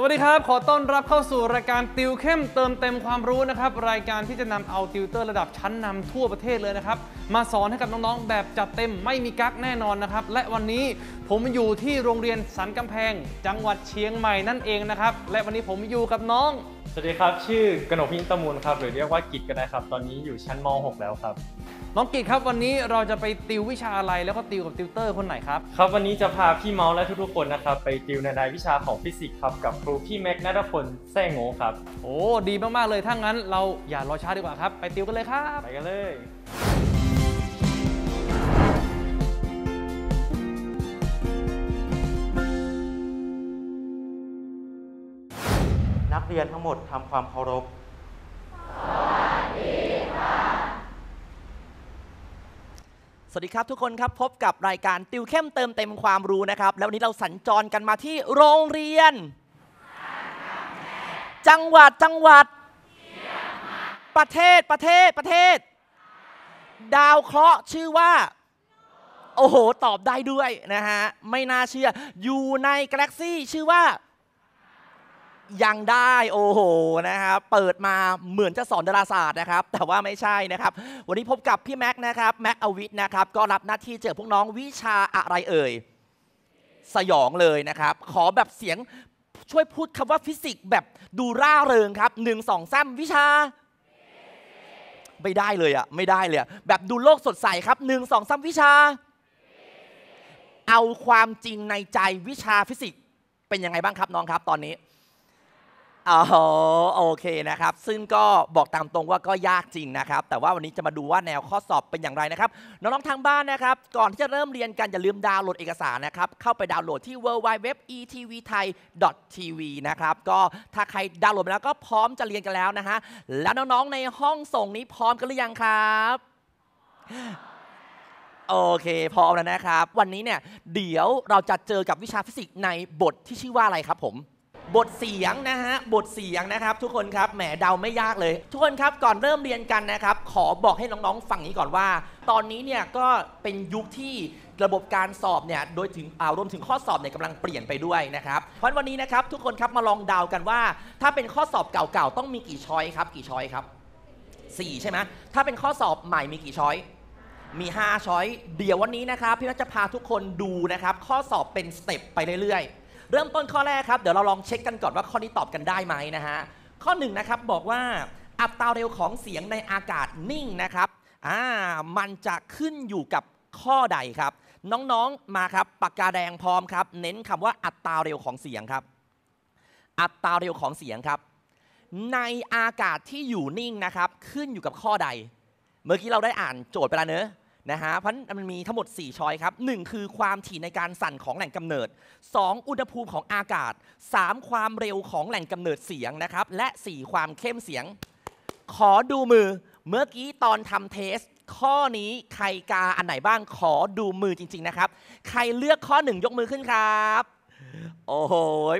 สวัสดีครับ ขอต้อนรับเข้าสู่รายการติวเข้มเติมเต็มความรู้นะครับ รายการที่จะนำเอาติวเตอร์ระดับชั้นนำทั่วประเทศเลยนะครับ มาสอนให้กับน้องๆ แบบจัดเต็มไม่มีกั๊กแน่นอนนะครับ และวันนี้ผมอยู่ที่โรงเรียนสันกำแพง จังหวัดเชียงใหม่นั่นเองนะครับ และวันนี้ผมอยู่กับน้องสวัสดีครับชื่อกนกพิงตมูลครับหรือเรียกว่ากิจก็ได้ครับตอนนี้อยู่ชั้นม .6 แล้วครับน้องกิจครับวันนี้เราจะไปติววิชาอะไรแล้วก็ติวกับติวเตอร์คนไหนครับครับวันนี้จะพาพี่เมาส์และทุกๆ คนนะครับไปติวในรายวิชาของฟิสิกส์ครับกับครูพี่แม็กนัทพลแซงโง่ครับโอ้ดีมากๆเลยถ้างั้นเราอย่ารอช้าดีกว่าครับไปติวกันเลยครับไปกันเลยเรียนทั้งหมดทำความเคารพ สวัสดีครับทุกคนครับพบกับรายการติวเข้มเติมเต็มความรู้นะครับ แล้ววันนี้เราสัญจรกันมาที่โรงเรียนจังหวัดจังหวัดประเทศประเทศประเทศดาวเคราะห์ชื่อว่าโอ้โหตอบได้ด้วยนะฮะไม่น่าเชื่ออยู่ในกาแล็กซี่ชื่อว่ายังได้โอ้โหนะครับ เปิดมาเหมือนจะสอนดาราศาสตร์นะครับ แต่ว่าไม่ใช่นะครับวันนี้พบกับพี่แม็กนะครับแม็กอวิทนะครับก็รับหน้าที่เจอพวกน้องวิชาอะไรเอ่ย สยองเลยนะครับ ขอแบบเสียงช่วยพูดคำว่าฟิสิกส์แบบดูร่าเริงครับหนึ่งสองซ้มวิชา ไม่ได้เลยอะไม่ได้เลยอะแบบดูโลกสดใสครับหนึ่งสองซ้ำวิชา เอาความจริงในใจวิชาฟิสิกส์เป็นยังไงบ้างครับน้องครับตอนนี้โอ๋อโอเคนะครับ ซึ่งก็บอกตามตรงว่าก็ยากจริงนะครับ แต่ว่าวันนี้จะมาดูว่าแนวข้อสอบเป็นอย่างไรนะครับ น้องๆทางบ้านนะครับ ก่อนที่จะเริ่มเรียนกันอย่าลืมดาวน์โหลดเอกสารนะครับเข้าไปดาวน์โหลดที่ w w w e t v t h a i tv นะครับก็ถ้าใครดาวน์โหลดไปแล้วก็พร้อมจะเรียนกันแล้วนะฮะแล้วน้องๆในห้องส่งนี้พร้อมกันหรือยังครับโอเคพร้อมแล้วนะครับ วันนี้เนี่ยเดี๋ยวเราจะเจอกับวิชาฟิสิกส์ในบทที่ชื่อว่าอะไรครับผมบทเสียงนะฮะบทเสียงนะครับทุกคนครับแหมเดาไม่ยากเลย ทุกคนครับก่อนเริ่มเรียนกันนะครับ ขอบอกให้น้องๆฝั่งนี้ก่อนว่า ตอนนี้เนี่ยก็เป็นยุคที่ระบบการสอบเนี่ยโดยถึงอารวมถึงข้อสอบเนี่ยกำลังเปลี่ยนไปด้วยนะครับเพราะวันนี้นะครับทุกคนครับมาลองเดากันว่า ถ้าเป็นข้อสอบเก่า ๆ ต้องมีกี่ช้อยครับกี่ช้อยครับ4ใช่ไหมถ้าเป็นข้อสอบใหม่มีกี่ช้อยมี 5ช้อยเดี๋ยววันนี้นะครับพี่นัทจะพาทุกคนดูนะครับข้อสอบเป็นสเต็ปไปเรื่อยเริ่มต้นข้อแรกครับ เดี๋ยวเราลองเช็คกันก่อน ว่าข้อนี้ตอบกันได้ไหมนะฮะข้อ1นนะครับบอกว่าอัตราเร็วของเสียงในอากาศนิ่งนะครับอ่ามันจะขึ้นอยู่กับข้อใดครับ น้องๆมา ครับปากกาแดงพร้อมครับ เน้นคำว่าอัตราเร็วของเสียงครับ อัตราเร็วของเสียงครับ ในอากาศที่อยู่นิ่งนะครับขึ้นอยู่กับข้อใด เมื่อกี้เราได้อ่านโจทย์ไปแล้วเนอะนะฮะ เพราะมันมีทั้งหมด4ช้อยครับ1 คือความถี่ในการสั่นของแหล่งกำเนิด 2 อุณหภูมิของอากาศ 3 ความเร็วของแหล่งกำเนิดเสียงนะครับ และ 4 ความเข้มเสียง ขอดูมือ เมื่อกี้ตอนทำเทส ข้อนี้ใครกาอันไหนบ้างขอดูมือจริง ๆ นะครับ ใครเลือกข้อ 1 ยกมือขึ้นครับ โอ้โห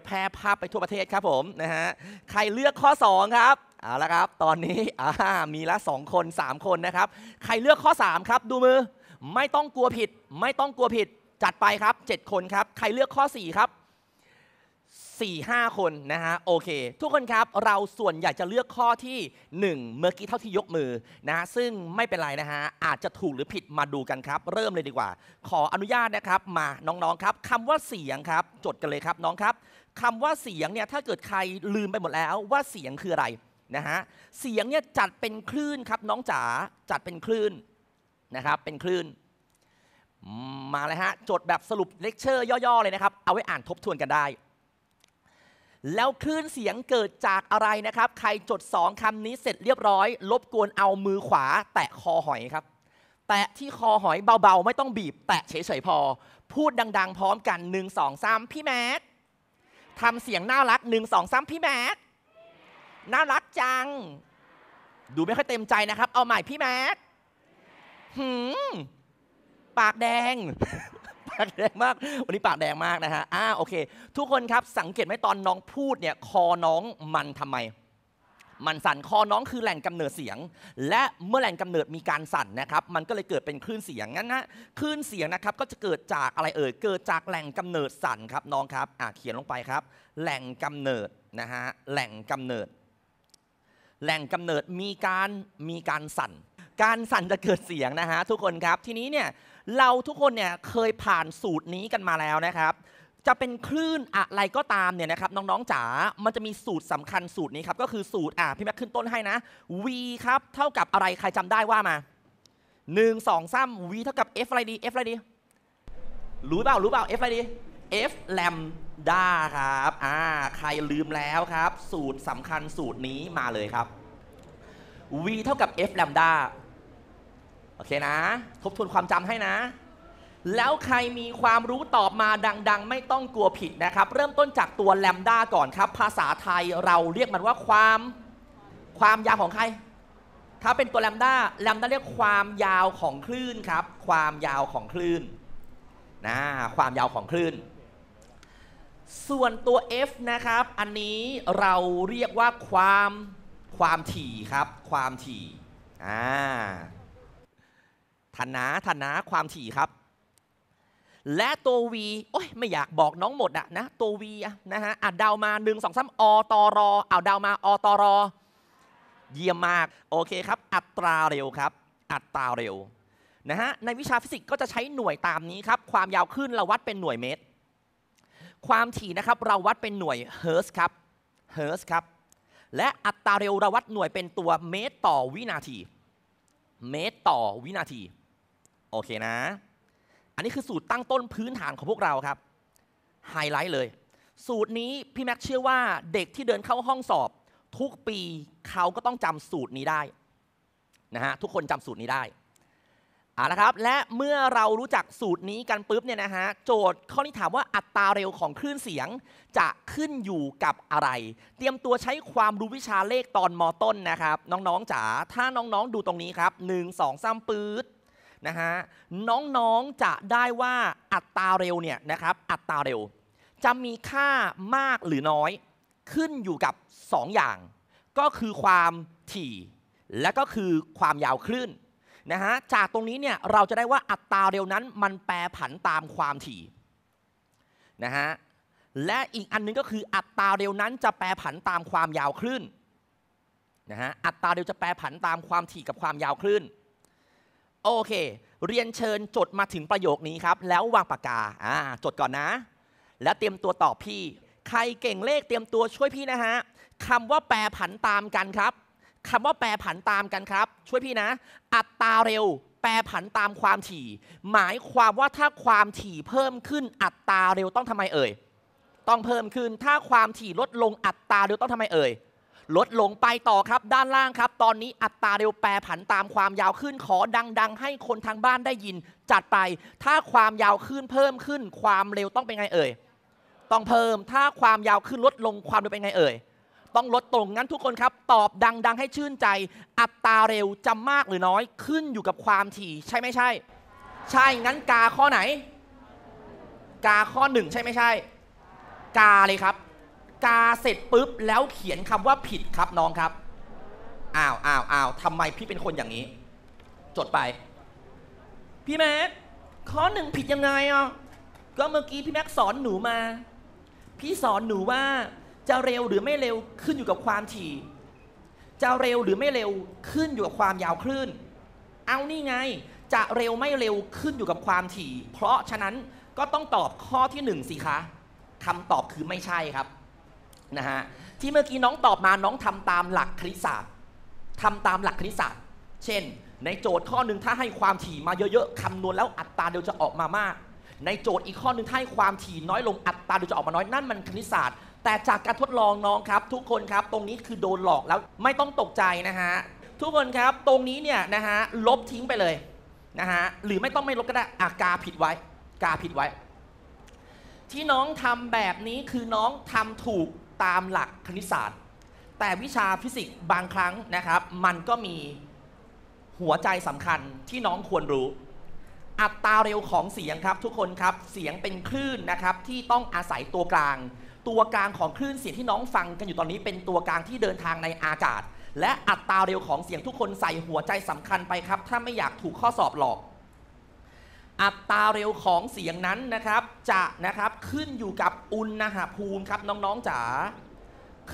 แพร่ภาพไปทั่วประเทศครับผมนะฮะ ใครเลือกข้อ2ครับเอาละครับ ตอนนี้มีละ2คน 3 คนนะครับ ใครเลือกข้อ3ครับดูมือไม่ต้องกลัวผิด ไม่ต้องกลัวผิดจัดไปครับ 7 คนครับใครเลือกข้อ4ครับ4 5คนนะฮะโอเคทุกคนครับเราส่วนใหญ่จะเลือกข้อที่ 1 เมื่อกี้เท่าที่ยกมือนะฮะซึ่งไม่เป็นไรนะฮะอาจจะถูกหรือผิดมาดูกันครับ เริ่มเลยดีกว่า ขออนุญาตนะครับมาน้องๆครับคำว่าเสียงครับ จดกันเลยครับน้องครับคำว่าเสียงเนี่ยถ้าเกิดใครลืมไปหมดแล้วว่าเสียงคืออะไรนะฮะเสียงเนี่ยจัดเป็นคลื่นครับ น้องจ๋าจัดเป็นคลื่นนะครับเป็นคลื่น มาเลยฮะจดแบบสรุปเลคเชอร์ย่อๆ เลยนะครับ เอาไว้อ่านทบทวนกันได้ แล้วคลื่นเสียงเกิดจากอะไรนะครับ ใครจดงคำนี้เสร็จเรียบร้อย ลบกวนเอามือขวาแตะคอหอยครับ แตะที่คอหอยเบาๆ ไม่ต้องบีบ แตะเฉยๆพอ พูดดังๆพร้อมกัน 1 2 3 พี่แมททำเสียงน่ารัก1 2 3พี่แมทน่ารักจัง ดูไม่ค่อยเต็มใจนะครับ เอาใหม่พี่แม็กหืมปากแดง ปากแดงมาก วันนี้ปากแดงมากนะฮะอ่าโอเค ทุกคนครับ สังเกตไหมตอนน้องพูดเนี่ย คอน้องมันทำไม มันสั่น คอน้องคือแหล่งกำเนิดเสียง และเมื่อแหล่งกำเนิดมีการสั่นนะครับ มันก็เลยเกิดเป็นคลื่นเสียง งั้นนะ คลื่นเสียงนะครับ ก็จะเกิดจากอะไรเอ่ย เกิดจากแหล่งกำเนิดสั่นครับน้องครับ อ่าเขียนลงไปครับ แหล่งกำเนิดนะฮะ แหล่งกำเนิดแหล่งกำเนิดมีการมีการสั่น การสั่นจะเกิดเสียงนะฮะทุกคนครับทีนี้เนี่ยเราทุกคนเนี่ยเคยผ่านสูตรนี้กันมาแล้วนะครับจะเป็นคลื่นอะไรก็ตามเนี่ยนะครับน้องๆจ๋ามันจะมีสูตรสำคัญสูตรนี้ครับก็คือสูตรอ่ะพี่แม็กขึ้นต้นให้นะ v ครับเท่ากับอะไรใครจำได้ว่ามา1 2 3 v เท่ากับ f อะไรดี f อะไรดีรู้เปล่ารู้เปล่า f อะไรดี f แลมด้าครับอ่าใครลืมแล้วครับ สูตรสำคัญสูตรนี้มาเลยครับ v เท่ากับ f แลมดาโอเคนะ ทบทวนความจำให้นะ แล้วใครมีความรู้ตอบมาดังๆ ไม่ต้องกลัวผิดนะครับ เริ่มต้นจากตัวแลมดาก่อนครับ ภาษาไทยเราเรียกมันว่าความความยาวของใคร ถ้าเป็นตัวแลมดาแลมดาเรียกความยาวของคลื่นครับ ความยาวของคลื่น นะ ความยาวของคลื่นส่วนตัว F นะครับอันนี้เราเรียกว่าความความถี่ครับความถี่อ่าทันนะทันนะความถี่ครับ และตัว V โอ้ยไม่อยากบอกน้องหมดอะนะตัว V นะฮะอ่ะเดามา 1 2 3อตรอเอาเดามาอตรอ เยี่ยมมากโอเคครับอัตราเร็วครับ อัตราเร็วนะฮะในวิชาฟิสิกส์ก็จะใช้หน่วยตามนี้ครับ ความยาวขึ้นเราวัดเป็นหน่วยเมตรความถี่นะครับเราวัดเป็นหน่วยเฮิร์สครับเฮิร์สครับและอัตราเร็ว เราวัดหน่วยเป็นตัวเมตรต่อวินาที เมตรต่อวินาทีโอเคนะ อันนี้คือสูตรตั้งต้นพื้นฐานของพวกเราครับไฮไลท์เลย สูตรนี้พี่แม็กเชื่อว่าเด็กที่เดินเข้าห้องสอบ ทุกปีเขาก็ต้องจำสูตรนี้ได้นะฮะทุกคนจำสูตรนี้ได้เอาละครับและเมื่อเรารู้จักสูตรนี้ กันปุ๊บเนี่ยนะฮะโจทย์ข้อนี้ถามว่าอัตราเร็วของคลื่นเสียงจะขึ้นอยู่กับอะไร เตรียมตัวใช้ความรู้วิชาเลขตอนมต้นนะครับน้องๆจ๋าถ้าน้องๆดูตรงนี้ครับ1 2 3ปื๊ดนะฮะน้องๆจะได้ว่าอัตราเร็วเนี่ยนะครับอัตราเร็วจะมีค่ามากหรือน้อยขึ้นอยู่กับ 2 อย่าง ก็คือความถี่ และก็คือความยาวคลื่นนะฮะจากตรงนี้เนี่ยเราจะได้ว่าอัตราเร็วนั้นมันแปรผันตามความถี่นะฮะและอีกอันนึงก็คืออัตราเร็วนั้นจะแปรผันตามความยาวคลื่นนะฮะอัตราเร็วจะแปรผันตามความถี่กับความยาวคลื่นโอเค เรียนเชิญจดมาถึงประโยคนี้ครับแล้ววางปากกาอ่าจดก่อนนะ และเตรียมตัวตอบพี่ ใครเก่งเลขเตรียมตัวช่วยพี่นะฮะคำว่าแปรผันตามกันครับคำว่าแปรผันตามกันครับ ช่วยพี่นะ อัตราเร็วแปรผันตามความถี่ หมายความว่าถ้าความถี่เพิ่มขึ้นอัตราเร็วต้องทำไมเอ่ย ต้องเพิ่มขึ้นถ้าความถี่ลดลงอัตราเร็วต้องทำไมเอ่ยลดลงไปต่อครับด้านล่างครับ ตอนนี้อัตราเร็วแปรผันตามความยาวขึ้นขอดัง ๆ ให้คนทางบ้านได้ยิน จัดไปถ้าความยาวขึ้นเพิ่มขึ้นความเร็วต้องเป็นไงเอ่ยต้องเพิ่มถ้าความยาวขึ้นลดลงความเร็วเป็นไงเอ่ยต้องลดตรงงั้นทุกคนครับ ตอบดัง ๆ ให้ชื่นใจ อัตราเร็วจะมากหรือน้อยขึ้นอยู่กับความถี่ ใช่ไม่ใช่ ใช่งั้นกาข้อไหน กาข้อหนึ่งใช่ไม่ใช่ กาเลยครับ กาเสร็จปุ๊บแล้วเขียนคำว่าผิดครับน้องครับอ้าวอ้าวอ้าวทำไมพี่เป็นคนอย่างนี้ จดไป พี่แม็กข้อหนึ่งผิดยังไงอ่ะก็เมื่อกี้พี่แม็กสอนหนูมา พี่สอนหนูว่าจะเร็วหรือไม่เร็วขึ้นอยู่กับความถี่ จะเร็วหรือไม่เร็วขึ้นอยู่กับความยาวคลื่น เอานี่ไง จะเร็วไม่เร็วขึ้นอยู่กับความถี่ เพราะฉะนั้นก็ต้องตอบข้อที่หนึ่งสิคะคำตอบคือไม่ใช่ครับนะฮะ ที่เมื่อกี้น้องตอบมาน้องทำตามหลักคณิตศาสตร์ทำตามหลักคณิตศาสตร์ เช่น ในโจทย์ข้อหนึ่งถ้าให้ความถี่มาเยอะๆคำนวณแล้วอัตราเดียวจะออกมามาก ในโจทย์อีกข้อหนึ่งถ้าให้ความถี่น้อยลง อัตราเดียวจะออกมาน้อย นั่นมันคณิตศาสตร์แต่จากการทดลองน้องครับทุกคนครับตรงนี้คือโดนหลอกแล้วไม่ต้องตกใจนะฮะทุกคนครับตรงนี้เนี่ยนะฮะลบทิ้งไปเลยนะฮะหรือไม่ต้องไม่ลบก็ได้อากาผิดไว้กาผิดไว้ ที่น้องทำแบบนี้คือน้องทำถูกตามหลักคณิตศาสตร์ แต่วิชาฟิสิกส์บางครั้งนะครับ มันก็มีหัวใจสำคัญที่น้องควรรู้ อัตราเร็วของเสียงครับทุกคนครับเสียงเป็นคลื่นนะครับที่ต้องอาศัยตัวกลางตัวกลางของคลื่นเสียงที่น้องฟังกันอยู่ตอนนี้เป็นตัวกลางที่เดินทางในอากาศ และอัตราเร็วของเสียงทุกคนใส่หัวใจสำคัญไปครับ ถ้าไม่อยากถูกข้อสอบหลอก อัตราเร็วของเสียงนั้นนะครับ จะนะครับขึ้นอยู่กับอุณหภูมิครับน้องๆจ๋า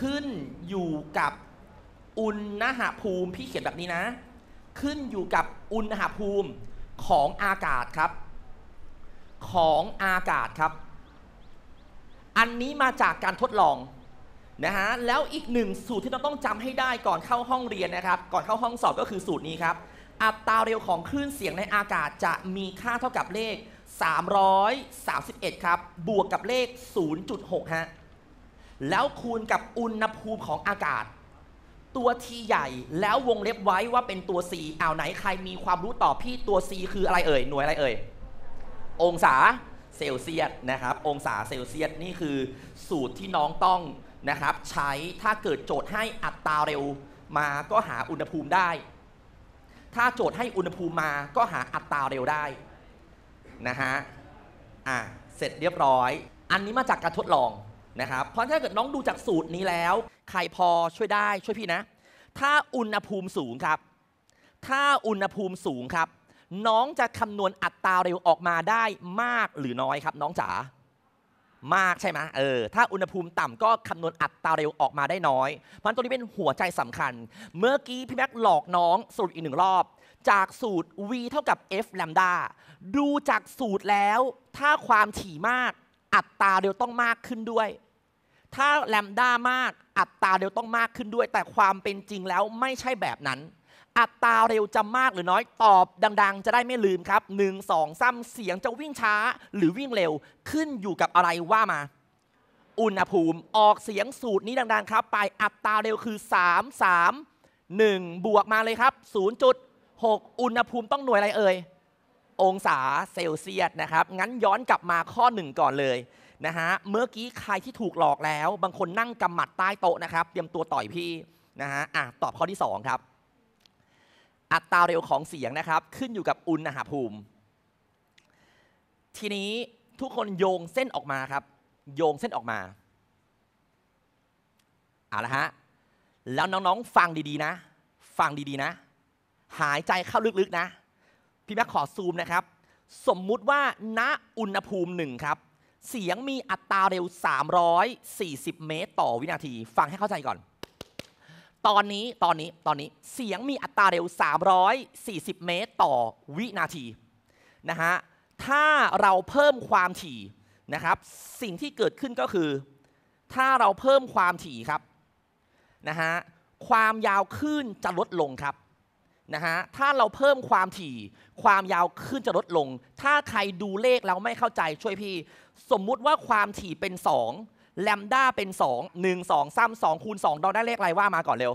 ขึ้นอยู่กับอุณหภูมิพี่เขียนแบบนี้นะ ขึ้นอยู่กับอุณหภูมิของอากาศครับ ของอากาศครับอันนี้มาจากการทดลองนะฮะ แล้วอีกหนึ่ง สูตรที่เราต้องจำให้ได้ก่อนเข้าห้องเรียนนะครับ ก่อนเข้าห้องสอบก็คือสูตรนี้ครับ อัตราเร็วของคลื่นเสียงในอากาศจะมีค่าเท่ากับเลข331ครับ บวกกับเลข 0.6ฮะ แล้วคูณกับอุณหภูมิของอากาศ ตัวทีใหญ่ แล้ววงเล็บไว้ว่าเป็นตัว c อ้าวไหนใครมีความรู้ต่อ พี่ตัว c คืออะไรเอ่ย หน่วยอะไรเอ่ย องศาเซลเซียสนะครับองศาเซลเซียสนี่คือสูตรที่น้องต้องนะครับใช้ถ้าเกิดโจทย์ให้อัตราเร็วมาก็หาอุณหภูมิได้ ถ้าโจทย์ให้อุณหภูมิมาก็หาอัตราเร็วได้นะฮะอ่ะเสร็จเรียบร้อย อันนี้มาจากการทดลองนะครับเพราะถ้าเกิดน้องดูจากสูตรนี้แล้วใครพอช่วยได้ช่วยพี่นะ ถ้าอุณหภูมิสูงครับ ถ้าอุณหภูมิสูงครับน้องจะคำนวณอัตราเร็วออกมาได้มากหรือน้อยครับ น้องจ๋ามากใช่ไหมเออถ้าอุณหภูมิต่ำก็คำนวณอัตราเร็วออกมาได้น้อย มันตัวนี้เป็นหัวใจสำคัญ เมื่อกี้พี่แม็กหลอกน้องสูตรอีกหนึ่งรอบ จากสูตร v เท่ากับ f แลมดาดูจากสูตรแล้ว ถ้าความถี่มากอัตราเร็วต้องมากขึ้นด้วย ถ้าแลมดามากอัตราเร็วต้องมากขึ้นด้วย แต่ความเป็นจริงแล้วไม่ใช่แบบนั้นอัตราเร็วจะมากหรือน้อยตอบดังๆ จะได้ไม่ลืมครับ 1 2 3เสียงจะวิ่งช้าหรือวิ่งเร็วขึ้นอยู่กับอะไรว่ามา อุณหภูมิออกเสียงสูตรนี้ดังๆ ครับ ไปอัตราเร็วคือ 3 3 1 บวกมาเลยครับ 0.6 อุณหภูมิต้องหน่วยอะไรเอ่ยองศาเซลเซียสนะครับงั้นย้อนกลับมาข้อหนึ่งก่อนเลยนะฮะเมื่อกี้ใครที่ถูกหลอกแล้ว บางคนนั่งกำหมัดใต้โต๊ะนะครับ เตรียมตัวต่อยพี่นะฮะอ่ะตอบข้อที่2ครับอัตราเร็วของเสียงนะครับขึ้นอยู่กับอุณหภูมิ ทีนี้ทุกคนโยงเส้นออกมาครับ โยงเส้นออกมาเอาละฮะแล้วน้องๆฟังดีๆนะ ฟังดีๆนะ หายใจเข้าลึกๆนะพี่แม็กขอซูมนะครับ สมมุติว่าณอุณหภูมิหนึ่งครับเสียงมีอัตราเร็ว 340 เมตร ต่อวินาที ฟังให้เข้าใจก่อนตอนนี้ ตอนนี้ ตอนนี้ เสียงมีอัตราเร็ว 340 เมตรต่อวินาที นะฮะ ถ้าเราเพิ่มความถี่ นะครับ สิ่งที่เกิดขึ้นก็คือ ถ้าเราเพิ่มความถี่ครับ นะฮะ ความยาวคลื่นจะลดลงครับ นะฮะ ถ้าเราเพิ่มความถี่ ความยาวขึ้นจะลดลง ถ้าใครดูเลขแล้วไม่เข้าใจ ช่วยพี่ สมมุติว่าความถี่เป็น2แลมด้าเป็น2 1 2 3 2คูณ2ดอาได้เลขอะไรว่ามาก่อนเร็ว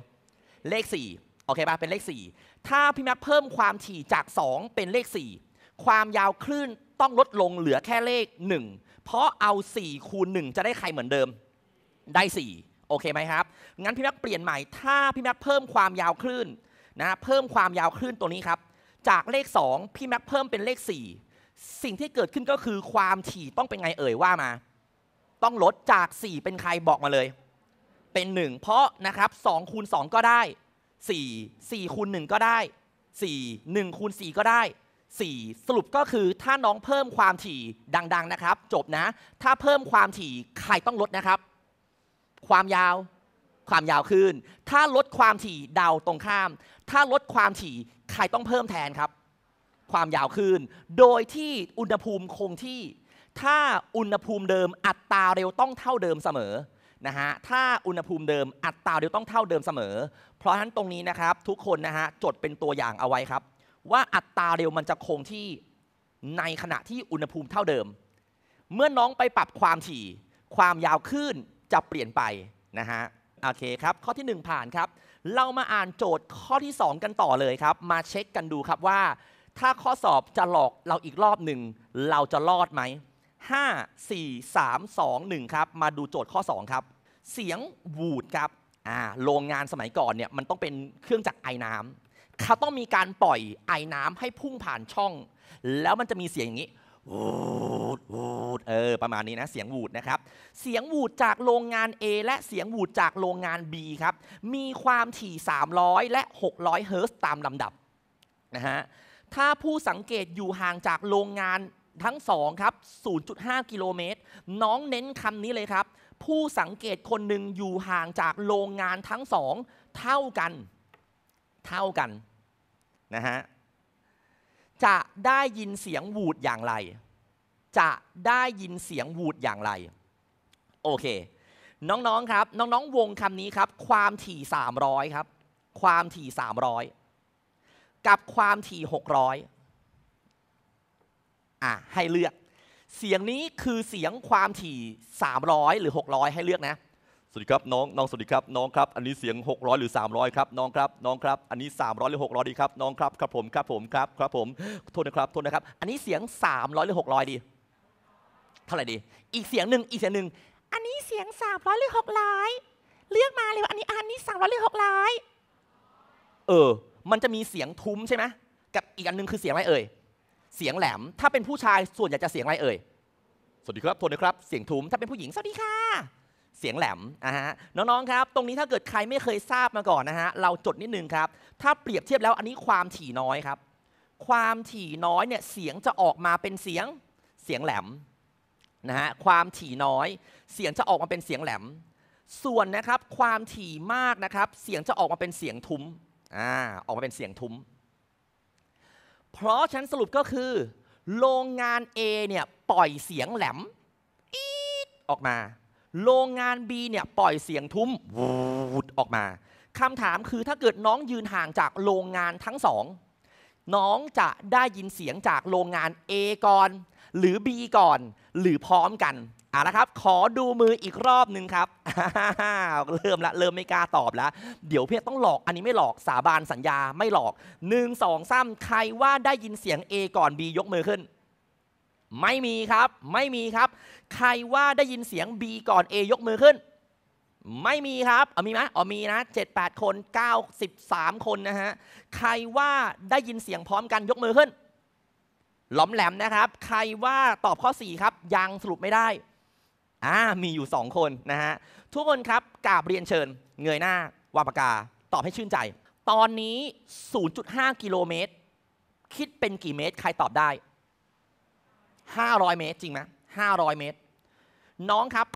เลข4โอเคป่ะเป็นเลข 4 ถ้าพี่แม็กเพิ่มความถี่จาก 2 เป็นเลข 4 ความยาวคลื่นต้องลดลงเหลือแค่เลข 1 เพราะเอา 4 คูณ 1 จะได้ใครเหมือนเดิม ได้ 4 โอเคไหมครับ งั้นพี่แม็กเปลี่ยนใหม่ ถ้าพี่แม็กเพิ่มความยาวคลื่นนะเพิ่มความยาวคลื่นตัวนี้ครับ จากเลข 2พี่แม็กเพิ่มเป็นเลข 4 สิ่งที่เกิดขึ้นก็คือความถี่ต้องเป็นไงเอ่ยว่ามาต้องลดจาก 4 เป็นใครบอกมาเลย เป็น 1 เพราะนะครับ2คูณ2ก็ได้ 4 4คูณ1ก็ได้ 4 1คูณ4ก็ได้ 4 สรุปก็คือถ้าน้องเพิ่มความถี่ดัง ๆนะครับ จบนะ ถ้าเพิ่มความถี่ใครต้องลดนะครับ ความยาว ความยาวขึ้นถ้าลดความถี่เดาตรงข้าม ถ้าลดความถี่ใครต้องเพิ่มแทนครับ ความยาวขึ้นโดยที่อุณหภูมิคงที่ถ้าอุณหภูมิเดิม อัตราเร็วต้องเท่าเดิมเสมอนะฮะถ้าอุณหภูมิเดิม อัตราเร็วต้องเท่าเดิมเสมอ เพราะฉะนั้นตรงนี้นะครับทุกคนนะฮะจดเป็นตัวอย่างเอาไว้ครับ ว่าอัตราเร็วมันจะคงที่ในขณะที่อุณหภูมิเท่าเดิม เมื่อน้องไปปรับความถี่ ความยาวขึ้นจะเปลี่ยนไปนะฮะโอเคครับข้อที่1ผ่านครับเรามาอ่านโจทย์ข้อที่ 2 กันต่อเลยครับ มาเช็คกันดูครับว่าถ้าข้อสอบจะหลอกเราอีกรอบหนึ่งเราจะรอดไหม5 4 3 2 1ครับมาดูโจทย์ข้อ2ครับเสียงวูดครับโรงงานสมัยก่อนเนี่ยมันต้องเป็นเครื่องจักรไอ้น้ำเขาต้องมีการปล่อยไอ้น้ำให้พุ่งผ่านช่อง แล้วมันจะมีเสียงอย่างนี้วูดวูดเออประมาณนี้นะเสียงวูดนะครับเสียงวูดจากโรงงาน A และเสียงวูดจากโรงงาน B ครับมีความถี่ 300และ600เฮิร์ตซ์ตามลำดับนะฮะถ้าผู้สังเกตอยู่ห่างจากโรงงานทั้งสองครับ 0.5 กิโลเมตร น้องเน้นคำนี้เลยครับ ผู้สังเกตคนหนึ่งอยู่ห่างจากโรงงานทั้งสอง เท่ากัน เท่ากันนะฮะ จะได้ยินเสียงวูดอย่างไร จะได้ยินเสียงวูดอย่างไร โอเค น้องๆครับ น้องๆวงคำนี้ครับ ความถี่ 300 ครับ ความถี่ 300 กับความถี่ 600อ่ะให้เลือก เสียงนี้คือเสียงความถี่ 300 หรือ 600 ให้เลือกนะ สวัสดีครับ น้องน้องสวัสดีครับ น้องครับ อันนี้เสียง 600หรือ300ครับน้องครับน้องครับ อันนี้300หรือ600ดีครับน้องครับครับผมครับผมครับครับผม โทษนะครับโทษนะครับ อันนี้เสียง300หรือ600ดี เท่าไหร่ดี อีกเสียงหนึ่งอีกเสียงหนึ่ง อันนี้เสียง300หรือ600เลือกมาเลยว่าอันนี้อันนี้300หรือ600เออ มันจะมีเสียงทุ้มใช่ไหมกับอีกอันนึงคือเสียงอะไรเอ่ยเสียงแหลมถ้าเป็นผู้ชายส่วนใหญ่จะเสียงอะไรเอ่ยสวัสดีครับโทนนะครับเสียงทุ้มถ้าเป็นผู้หญิง สวัสดีค่ะ เสียงแหลมนะฮะน้องๆครับตรงนี้ถ้าเกิดใครไม่เคยทราบมาก่อนนะฮะเราจดนิดนึงครับถ้าเปรียบเทียบแล้วอันนี้ความถี่น้อยครับ ความถี่น้อยเนี่ยเสียงจะออกมาเป็นเสียงเสียงแหลมนะฮะความถี่น้อย เสียงจะออกมาเป็นเสียงแหลม ส่วนนะครับความถี่มากนะครับเสียงจะออกมาเป็นเสียงทุ้มอ่าออกมาเป็นเสียงทุ้มเพราะฉันสรุปก็คือโรงงาน A เนี่ยปล่อยเสียงแหลมอีออกมา โรงงาน B เนี่ยปล่อยเสียงทุ้มวูดออกมา คำถามคือถ้าเกิดน้องยืนห่างจากโรงงานทั้งสองน้องจะได้ยินเสียงจากโรงงาน A ก่อน หรือ B ก่อน หรือพร้อมกันเอาละครับขอดูมืออีกรอบหนึ่งครับเริ่มละเริ่มไม่กล้าตอบแล้วเดี๋ยวเพียต้องหลอกอันนี้ไม่หลอกสาบานสัญญาไม่หลอกหนึ่งสอ1 2 3ใครว่าได้ยินเสียง A ก่อน B ยกมือขึ้น ไม่มีครับไม่มีครับ ใครว่าได้ยินเสียง B ก่อน A ยกมือขึ้น ไม่มีครับอมีไหม๋อมีนะ7 8 คน93คนนะฮะใครว่าได้ยินเสียงพร้อมกันยกมือขึ้นหลอมแหลมนะครับ ใครว่าตอบข้อ 4 ครับ ยังสรุปไม่ได้อ่ามีอยู่ 2 คนนะฮะทุกคนครับกาบเรียนเชิญเงยหน้าวาปากกาตอบให้ชื่นใจ ตอนนี้0.5กิโลเมตรคิดเป็นกี่เมตร ใครตอบได้ 500 เมตรจริงไหม500 เมตร น้องครับ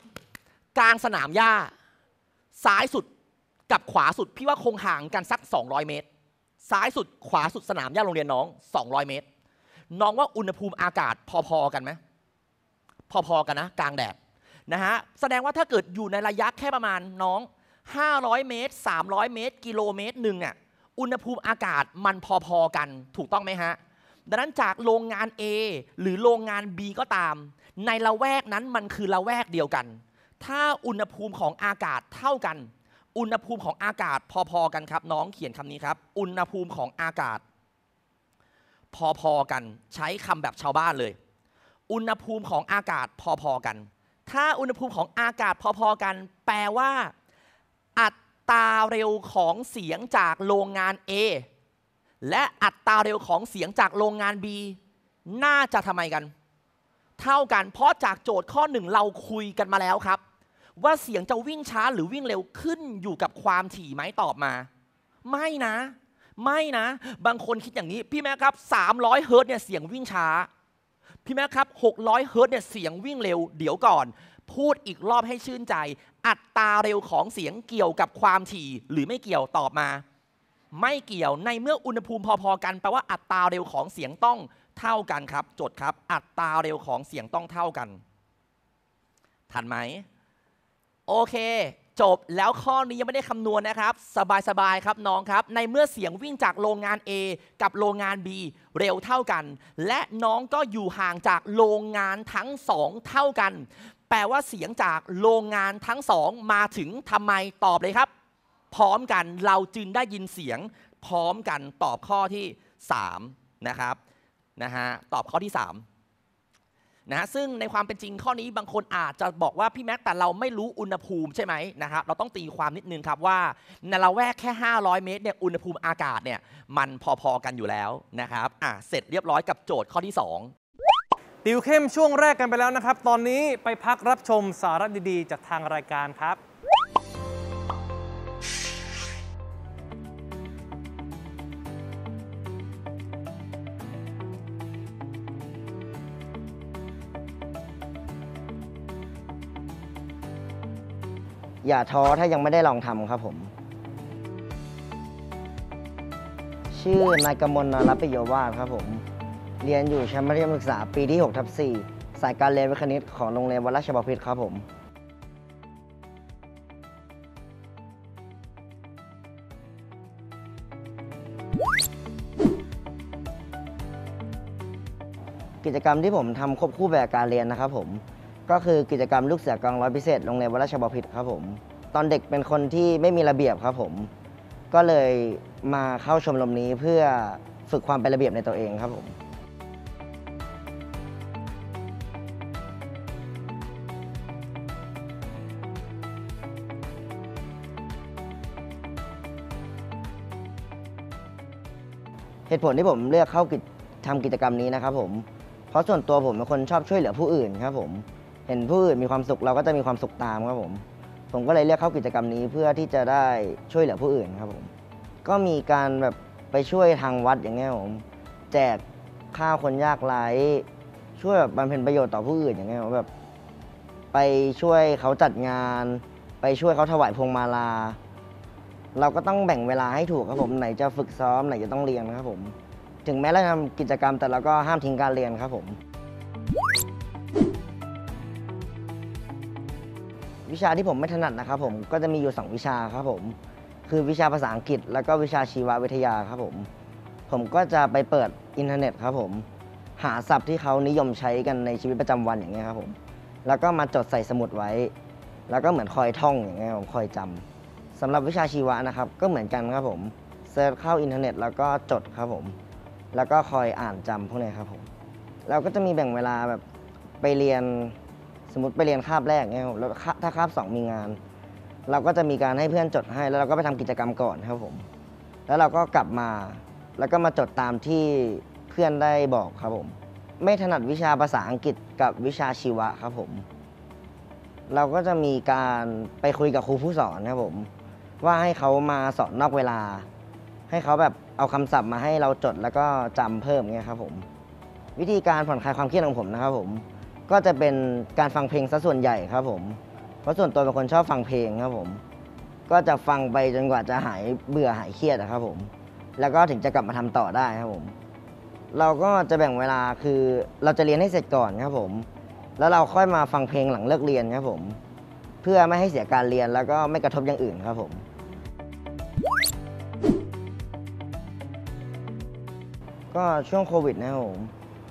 กลางสนามหญ้าซ้ายสุดกับขวาสุด พี่ว่าคงห่างกันสัก 200 เมตรซ้ายสุดขวาสุดสนามหญ้าโรงเรียนน้อง 200 เมตร น้องว่าอุณหภูมิอากาศพอๆกันไหมพอๆกันนะกลางแดดนะฮะแสดงว่าถ้าเกิดอยู่ในระยะแค่ประมาณน้อง 500 เมตร 300 เมตร กิโลเมตรหนึ่งอ่ะ อุณหภูมิอากาศมันพอๆกัน ถูกต้องไหมฮะดังนั้นจากโรงงาน A หรือโรงงาน B ก็ตาม ในละแวกนั้นมันคือละแวกเดียวกัน ถ้าอุณหภูมิของอากาศเท่ากัน อุณหภูมิของอากาศพอๆกันครับ น้องเขียนคำนี้ครับอุณหภูมิของอากาศ พอๆกันใช้คำแบบชาวบ้านเลย อุณหภูมิของอากาศพอๆกันถ้าอุณหภูมิของอากาศพอๆกัน แปลว่า อัตราเร็วของเสียงจากโรงงาน A และอัตราเร็วของเสียงจากโรงงาน B น่าจะทำไมกัน เท่ากันเพราะจากโจทย์ข้อหนึ่งเราคุยกันมาแล้วครับ ว่าเสียงจะวิ่งช้า หรือวิ่งเร็วขึ้นอยู่กับความถี่ไหมตอบมา ไม่นะ ไม่นะ บางคนคิดอย่างนี้ พี่แม่ครับ300เฮิร์ตเนี่ยเสียงวิ่งช้าพี่แม่ครับ 600 เฮิร์ตเนี่ยเสียงวิ่งเร็วเดี๋ยวก่อน พูดอีกรอบให้ชื่นใจ อัตราเร็วของเสียงเกี่ยวกับความถี่หรือไม่เกี่ยว ตอบมา ไม่เกี่ยวในเมื่ออุณหภูมิพอๆกันแปลว่าอัตราเร็วของเสียงต้องเท่ากันครับ จดครับอัตราเร็วของเสียงต้องเท่ากันทันไหมโอเคจบแล้วข้อนี้ยังไม่ได้คำนวณนะครับ สบายๆ ครับน้องครับ ในเมื่อเสียงวิ่งจากโรงงาน A กับโรงงาน B เร็วเท่ากัน และน้องก็อยู่ห่างจากโรงงานทั้งสองเท่ากัน แปลว่าเสียงจากโรงงานทั้งสองมาถึงทำไมตอบเลยครับ พร้อมกันเราจึงได้ยินเสียง พร้อมกันตอบข้อที่ 3 นะครับนะฮะตอบข้อที่ 3นะซึ่งในความเป็นจริงข้อนี้บางคนอาจจะบอกว่า พี่แม็ก แต่เราไม่รู้อุณหภูมิใช่ไหมนะครับเราต้องตีความนิดนึงครับ ว่าในละแวกแค่ 500 เมตรเนี่ยอุณหภูมิอากาศเนี่ยมันพอ ๆ กันอยู่แล้วนะครับอ่ะเสร็จเรียบร้อยกับโจทย์ข้อที่ 2 ติวเข้มช่วงแรกกันไปแล้วนะครับ ตอนนี้ไปพักรับชมสาระดีๆจากทางรายการครับอย่าท้อถ้ายังไม่ได้ลองทำครับผม ชื่อนายกมลนรัตปิโยวาครับผม เรียนอยู่ชั้นมัธยมศึกษา ปีที่6ทับ4สายการเรียนวิคณิตของโรงเรียนวัดราชบพิตรครับผม กิจกรรมที่ผมทำควบคู่แบบการเรียนนะครับผมก็คือกิจกรรมลูกเสือกองร้อยพิเศษโรงเรียนวราชบพิตรครับผม ตอนเด็กเป็นคนที่ไม่มีระเบียบครับผมก็เลยมาเข้าชมรมนี้เพื่อฝึกความเป็นระเบียบในตัวเองครับผมเหตุผลที่ผมเลือกเข้าทำกิจกรรมนี้นะครับผม เพราะส่วนตัวผมเป็นคนชอบช่วยเหลือผู้อื่นครับผมเห็นผู้อื่นมีความสุขเราก็จะมีความสุขตามครับผม ผมก็เลยเรียกเข้ากิจกรรมนี้เพื่อที่จะได้ช่วยเหลือผู้อื่นครับผมก็มีการแบบไปช่วยทางวัดอย่างเงี้ยผม แจกข้าวคนยากไร้ช่วยแบบบำเพ็ญประโยชน์ต่อผู้อื่นอย่างเงี้ยแบบไปช่วยเขาจัดงาน ไปช่วยเขาถวายพวงมาลาเราก็ต้องแบ่งเวลาให้ถูกครับผมไหนจะฝึกซ้อมไหนจะต้องเรียนครับผม ถึงแม้เราทำกิจกรรม แต่เราก็ห้ามทิ้งการเรียนครับผมวิชาที่ผมไม่ถนัดนะครับผมก็จะมีอยู่ 2 วิชาครับผม คือวิชาภาษาอังกฤษ แล้วก็วิชาชีววิทยาครับผม ผมก็จะไปเปิดอินเทอร์เน็ตครับผม หาศัพท์ที่เขานิยมใช้กันในชีวิตประจำวันอย่างเงี้ยครับผมแล้วก็มาจดใส่สมุดไว้ แล้วก็เหมือนคอยท่องอย่างเงี้ยผมคอยจำ สำหรับวิชาชีวะนะครับก็เหมือนกันครับผมเซิร์ชเข้าอินเทอร์เน็ตแล้วก็จดครับผมแล้วก็คอยอ่านจำพวกนี้ครับผมเราก็จะมีแบ่งเวลาแบบไปเรียนสมมติไปเรียนคาบแรกเนี่ยแล้วถ้าคาบสองมีงาน เราก็จะมีการให้เพื่อนจดให้ แล้วเราก็ไปทำกิจกรรมก่อนครับผมแล้วเราก็กลับมาแล้วก็มาจดตามที่เพื่อนได้บอกครับผมไม่ถนัดวิชาภาษาอังกฤษกับวิชาชีวะครับผมเราก็จะมีการไปคุยกับครูผู้สอนครับผมว่าให้เขามาสอนนอกเวลา ให้เขาแบบเอาคำศัพท์มาให้เราจดแล้วก็จำเพิ่มเงี้ยครับผมวิธีการผ่อนคลายความเครียดของผมนะครับผมก็จะเป็นการฟังเพลงซะส่วนใหญ่ครับผม เพราะส่วนตัวเป็นคนชอบฟังเพลงครับผม ก็จะฟังไปจนกว่าจะหายเบื่อหายเครียดนะครับผม แล้วก็ถึงจะกลับมาทำต่อได้ครับผมเราก็จะแบ่งเวลาคือเราจะเรียนให้เสร็จก่อนครับผม แล้วเราค่อยมาฟังเพลงหลังเลิกเรียนครับผม เพื่อไม่ให้เสียการเรียนแล้วก็ไม่กระทบอย่างอื่นครับผมก็ช่วงโควิด นะครับผม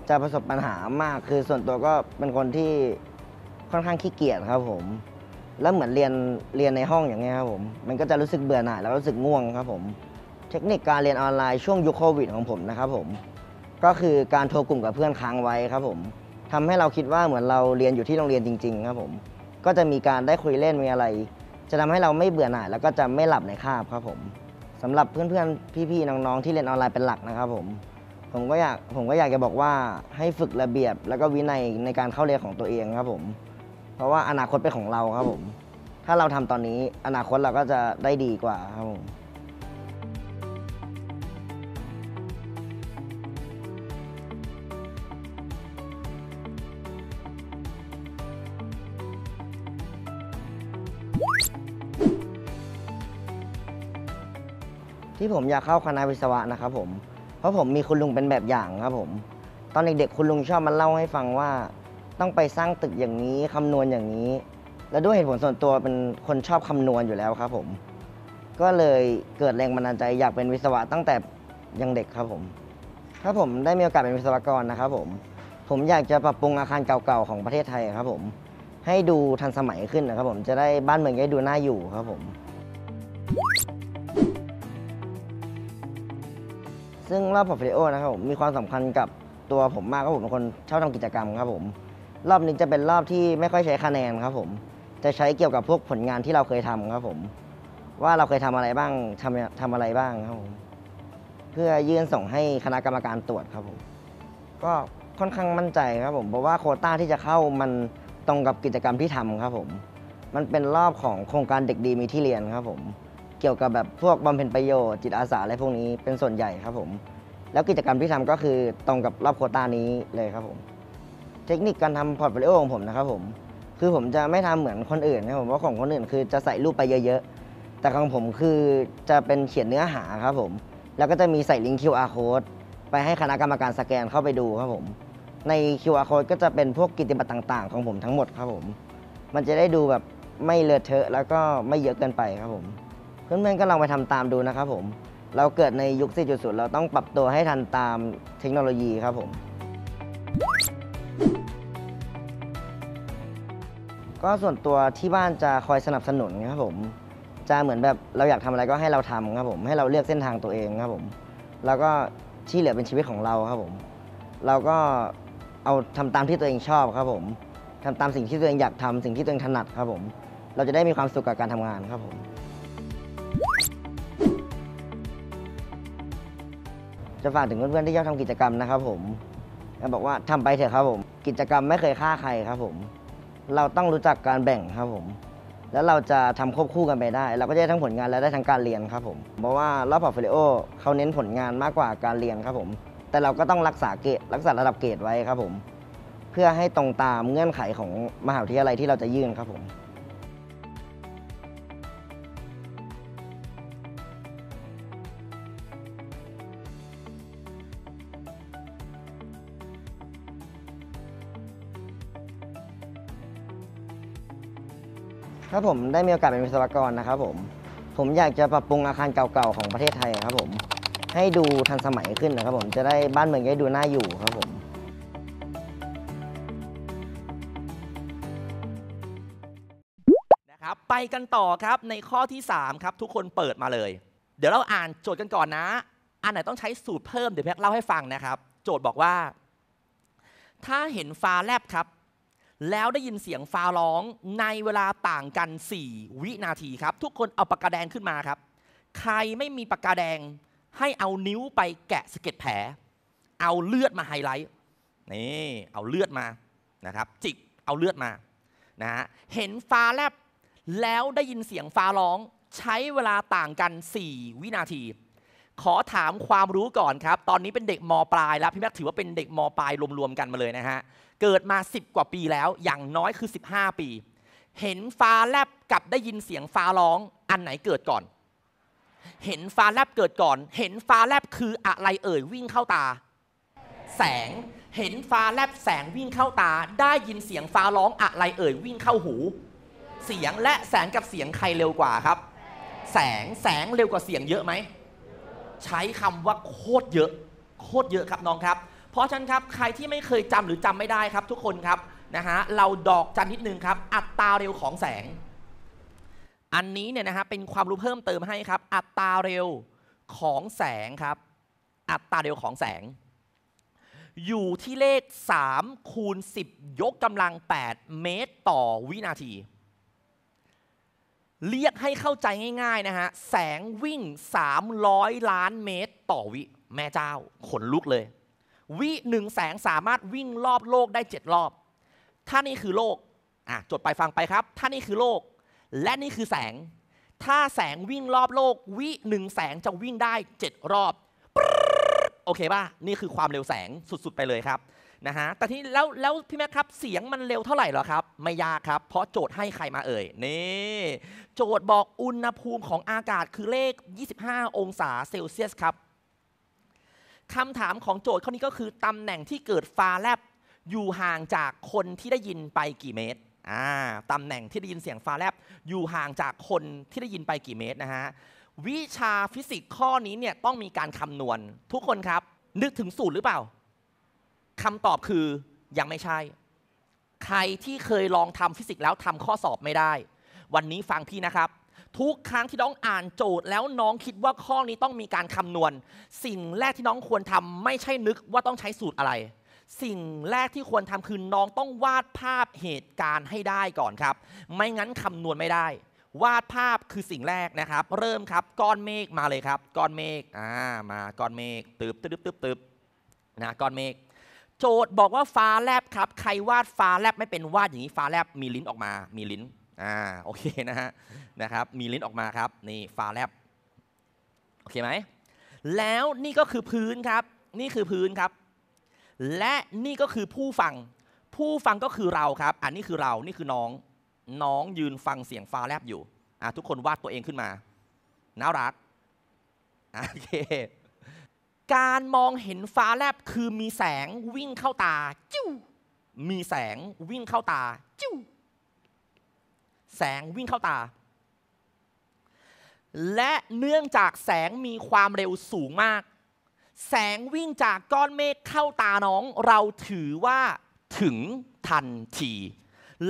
จะประสบปัญหามากคือส่วนตัวก็เป็นคนที่ค่อนข้างขี้เกียจครับผม แล้วเหมือนเรียนเรียนในห้องอย่างเงี้ยครับผมมันก็จะรู้สึกเบื่อหน่ายแล้วรู้สึกง่วงครับผม เทคนิคการเรียนออนไลน์ช่วงยุคโควิด ของผมนะครับผมก็คือการโทรกลุ่มกับเพื่อนค้างไว้ครับผมทำให้เราคิดว่าเหมือนเราเรียนอยู่ที่โรงเรียนจริงๆครับผม ก็จะมีการได้คุยเล่นมีอะไร จะทำให้เราไม่เบื่อหน่าย แล้วก็จะไม่หลับในคาบครับผม สำหรับเพื่อนๆพี่ๆน้องๆที่เรียนออนไลน์เป็นหลักนะครับผมผมก็อยากผมก็อยากจะบอกว่าให้ฝึกระเบียบแล้วก็วินัยในการเข้าเรียนของตัวเองครับผม เพราะว่าอนาคตเป็นของเราครับผม ถ้าเราทำตอนนี้อนาคตเราก็จะได้ดีกว่าครับผม ที่ผมอยากเข้าคณะวิศวะนะครับผมเพราะผมมีคุณลุงเป็นแบบอย่างครับผม ตอนเด็กๆคุณลุงชอบมาเล่าให้ฟังว่าต้องไปสร้างตึกอย่างนี้คำนวณอย่างนี้ และด้วยเหตุผลส่วนตัวเป็นคนชอบคำนวณอยู่แล้วครับผม ก็เลยเกิดแรงบันดาลใจอยากเป็นวิศวะตั้งแต่ยังเด็กครับผม ถ้าผมได้มีโอกาสเป็นวิศวกรนะครับผม ผมอยากจะปรับปรุงอาคารเก่าๆของประเทศไทยครับ ผม ให้ดูทันสมัยขึ้นนะครับผม จะได้บ้านเมืองได้ดูน่าอยู่ครับผมซึ่งรอบพอร์ตโฟลิโอนะครับผมมีความสำคัญกับตัวผมมากครับผมเป็นคนชอบทำกิจกรรมครับผม รอบนี้จะเป็นรอบที่ไม่ค่อยใช้คะแนนครับ ผม จะใช้เกี่ยวกับพวกผลงานที่เราเคยทำครับผม ว่าเราเคยทำอะไรบ้างทำทำอะไรบ้างครับผมเพื่อยื่นส่งให้คณะกรรมการตรวจครับผมก็ค่อนข้างมั่นใจครับผมเพราะว่าโคต้าที่จะเข้ามันตรงกับกิจกรรมที่ทำครับผมมันเป็นรอบของโครงการเด็กดีมีที่เรียนครับผมเกี่ยวกับแบบพวกบำเพ็ญประโยชน์จิตอาสาอะไรพวกนี้เป็นส่วนใหญ่ครับผมแล้วกิจกรรมที่ทำก็คือตรงกับรอบโคต้านี้เลยครับผมเทคนิคการทำพอร์ตโฟลิโอของผมนะครับผมคือผมจะไม่ทำเหมือนคนอื่นนะผมว่าของคนอื่นคือจะใส่รูปไปเยอะๆแต่ของผมคือจะเป็นเขียนเนื้อหาครับผมแล้วก็จะมีใส่ลิงก์ QR code ไปให้คณะกรรมการสแกนเข้าไปดูครับผมใน QR code ก็จะเป็นพวกกิจกรตมต่าง ๆ ของผมทั้งหมดครับผมมันจะได้ดูแบบไม่เลอะเทอะแล้วก็ไม่เยอะเกินไปครับผมเพื่อนๆก็ลองไปทำตามดูนะครับผม เราเกิดในยุค 4.0 เราต้องปรับตัวให้ทันตามเทคโนโลยีครับผม ก็ส่วนตัวที่บ้านจะคอยสนับสนุนครับผมจะเหมือนแบบเราอยากทำอะไรก็ให้เราทำครับผม ให้เราเลือกเส้นทางตัวเองครับผม แล้วก็ที่เหลือเป็นชีวิตของเราครับผม เราก็เอาทำตามที่ตัวเองชอบครับผมทำตามสิ่งที่ตัวเองอยากทำสิ่งที่ตัวเองถนัดครับผม เราจะได้มีความสุขกับการทำงานครับผมจะฝากถึงเพื่อนๆที่ชอบทำกิจกรรมนะครับผมจะบอกว่าทำไปเถอะครับผม กิจกรรมไม่เคยฆ่าใครครับผม เราต้องรู้จักการแบ่งครับผม แล้วเราจะทำควบคู่กันไปได้เราก็จะได้ทั้งผลงานและได้ทั้งการเรียนครับผม เพราะว่ารอบพอร์ตโฟลิโอเขาเน้นผลงานมากกว่าการเรียนครับผม แต่เราก็ต้องรักษาเกรดรักษาระดับเกรดไว้ครับผม เพื่อให้ตรงตามเงื่อนไขของ มหาวิทยาลัยที่เราจะยื่นครับผมครับผมได้มีโอกาสเป็นวิศวกรนะครับ ผม ผมอยากจะปรับปรุงอาคารเก่าๆของประเทศไทยครับ ผม ให้ดูทันสมัยขึ้นนะครับผมจะได้บ้านเมืองได้ดูน่าอยู่ครับผมนะครับไปกันต่อครับในข้อที่3ครับ ทุกคนเปิดมาเลย เดี๋ยวเราอ่านโจทย์กันก่อนนะอันไหนต้องใช้สูตรเพิ่มเดี๋ยวแพ็กเล่าให้ฟังนะครับ โจทย์บอกว่า ถ้าเห็นฟ้าแลบครับแล้วได้ยินเสียงฟ้าร้องในเวลาต่างกัน 4 วินาทีครับ ทุกคนเอาปากกาแดงขึ้นมาครับ ใครไม่มีปากกาแดงให้เอานิ้วไปแกะสะเก็ดแผล เอาเลือดมาไฮไลท์ นี่ เอาเลือดมา นะครับ จิกเอาเลือดมา นะฮะ เห็นฟ้าแลบ แล้วได้ยินเสียงฟ้าร้องใช้เวลาต่างกัน 4 วินาที ขอถามความรู้ก่อนครับ ตอนนี้เป็นเด็กมปลายแล้วพี่แม็กถือว่าเป็นเด็กมปลายรวมๆกันมาเลยนะฮะเกิดมา10กว่าปีแล้วอย่างน้อยคือ 15 ปี เห็นฟ้าแลบกับได้ยินเสียงฟ้าร้องอันไหนเกิดก่อน เห็นฟ้าแลบเกิดก่อน เห็นฟ้าแลบคืออะไรเอ่ยวิ่งเข้าตา แสงเห็นฟ้าแลบแสงวิ่งเข้าตา ได้ยินเสียงฟ้าร้องอะไรเอ่ยวิ่งเข้าหู เสียงและแสงกับเสียงใครเร็วกว่าครับ แสงแสงเร็วกว่าเสียงเยอะไหมใช้คำว่าโคตรเยอะ โคตรเยอะครับน้องครับเพราะฉะนั้นครับใครที่ไม่เคยจำหรือจำไม่ได้ครับทุกคนครับนะฮะเราดอกจันนิดนึงครับอัตราเร็วของแสง อันนี้เนี่ยนะฮะเป็นความรู้เพิ่มเติมให้ครับอัตราเร็วของแสงครับอัตราเร็วของแสง อยู่ที่เลข 3 คูณ 10 ยกกำลัง 8 เมตรต่อวินาที เรียกให้เข้าใจง่ายๆนะฮะแสงวิ่ง 300 ล้านเมตรต่อวิแม่เจ้าขนลุกเลยวิหนึ่งแสงสามารถวิ่งรอบโลกได้ 7 รอบ ถ้านี่คือโลกอ่ะจดไปฟังไปครับ ถ้านี่คือโลก และนี่คือแสง ถ้าแสงวิ่งรอบโลก วิหนึ่งแสงจะวิ่งได้ 7 รอบ โอเคป่ะนี่คือความเร็วแสงสุดๆไปเลยครับ นะฮะ แต่ที่แล้วแล้วพี่แม่ครับเสียงมันเร็วเท่าไหร่หรอครับ ไม่ยากครับ เพราะโจทย์ให้ใครมาเอ่ย นี่ โจทย์บอกอุณหภูมิของอากาศคือเลข 25 องศาเซลเซียสครับคำถามของโจทย์ข้อนี้ก็คือตำแหน่งที่เกิดฟ้าแลบ อยู่ห่างจากคนที่ได้ยินไปกี่เมตรอ่าตำแหน่งที่ได้ยินเสียงฟ้าแลบอยู่ห่างจากคนที่ได้ยินไปกี่เมตรนะฮะวิชาฟิสิกส์ข้อนี้เนี่ยต้องมีการคำนวณทุกคนครับ นึกถึงสูตรหรือเปล่าคำตอบคือยังไม่ใช่ ใครที่เคยลองทำฟิสิกส์แล้วทำข้อสอบไม่ได้ วันนี้ฟังพี่นะครับทุกครั้งที่น้องอ่านโจทย์แล้วน้องคิดว่าข้อนี้ต้องมีการคำนวณ สิ่งแรกที่น้องควรทำไม่ใช่นึกว่าต้องใช้สูตรอะไร สิ่งแรกที่ควรทำคือน้องต้องวาดภาพเหตุการณ์ให้ได้ก่อนครับ ไม่งั้นคำนวณไม่ได้ วาดภาพคือสิ่งแรกนะครับเริ่มครับก้อนเมฆมาเลยครับก้อนเมฆอ่ามาก้อนเมฆตึบตึบตึบตึบนะก้อนเมฆโจทย์บอกว่าฟ้าแลบครับใครวาดฟ้าแลบไม่เป็นวาดอย่างนี้ฟ้าแลบมีลิ้นออกมา มีลิ้นอ่าโอเคนะฮะนะครับมีลิ้นออกมาครับนี่ฟาแลบโอเคไหมแล้วนี่ก็คือพื้นครับนี่คือพื้นครับ และนี่ก็คือผู้ฟังผู้ฟังก็คือเราครับ อันนี้คือเรานี่คือน้องน้องยืนฟังเสียงฟ้าแลบอยู่อ่ะทุกคนวาดตัวเองขึ้นมาน่ารักโอเคการมองเห็นฟ้าแลบคือมีแสงวิ่งเข้าตาจิ้วมีแสงวิ่งเข้าตาจิ้วแสงวิ่งเข้าตา และเนื่องจากแสงมีความเร็วสูงมาก แสงวิ่งจากก้อนเมฆเข้าตาน้อง เราถือว่าถึงทันที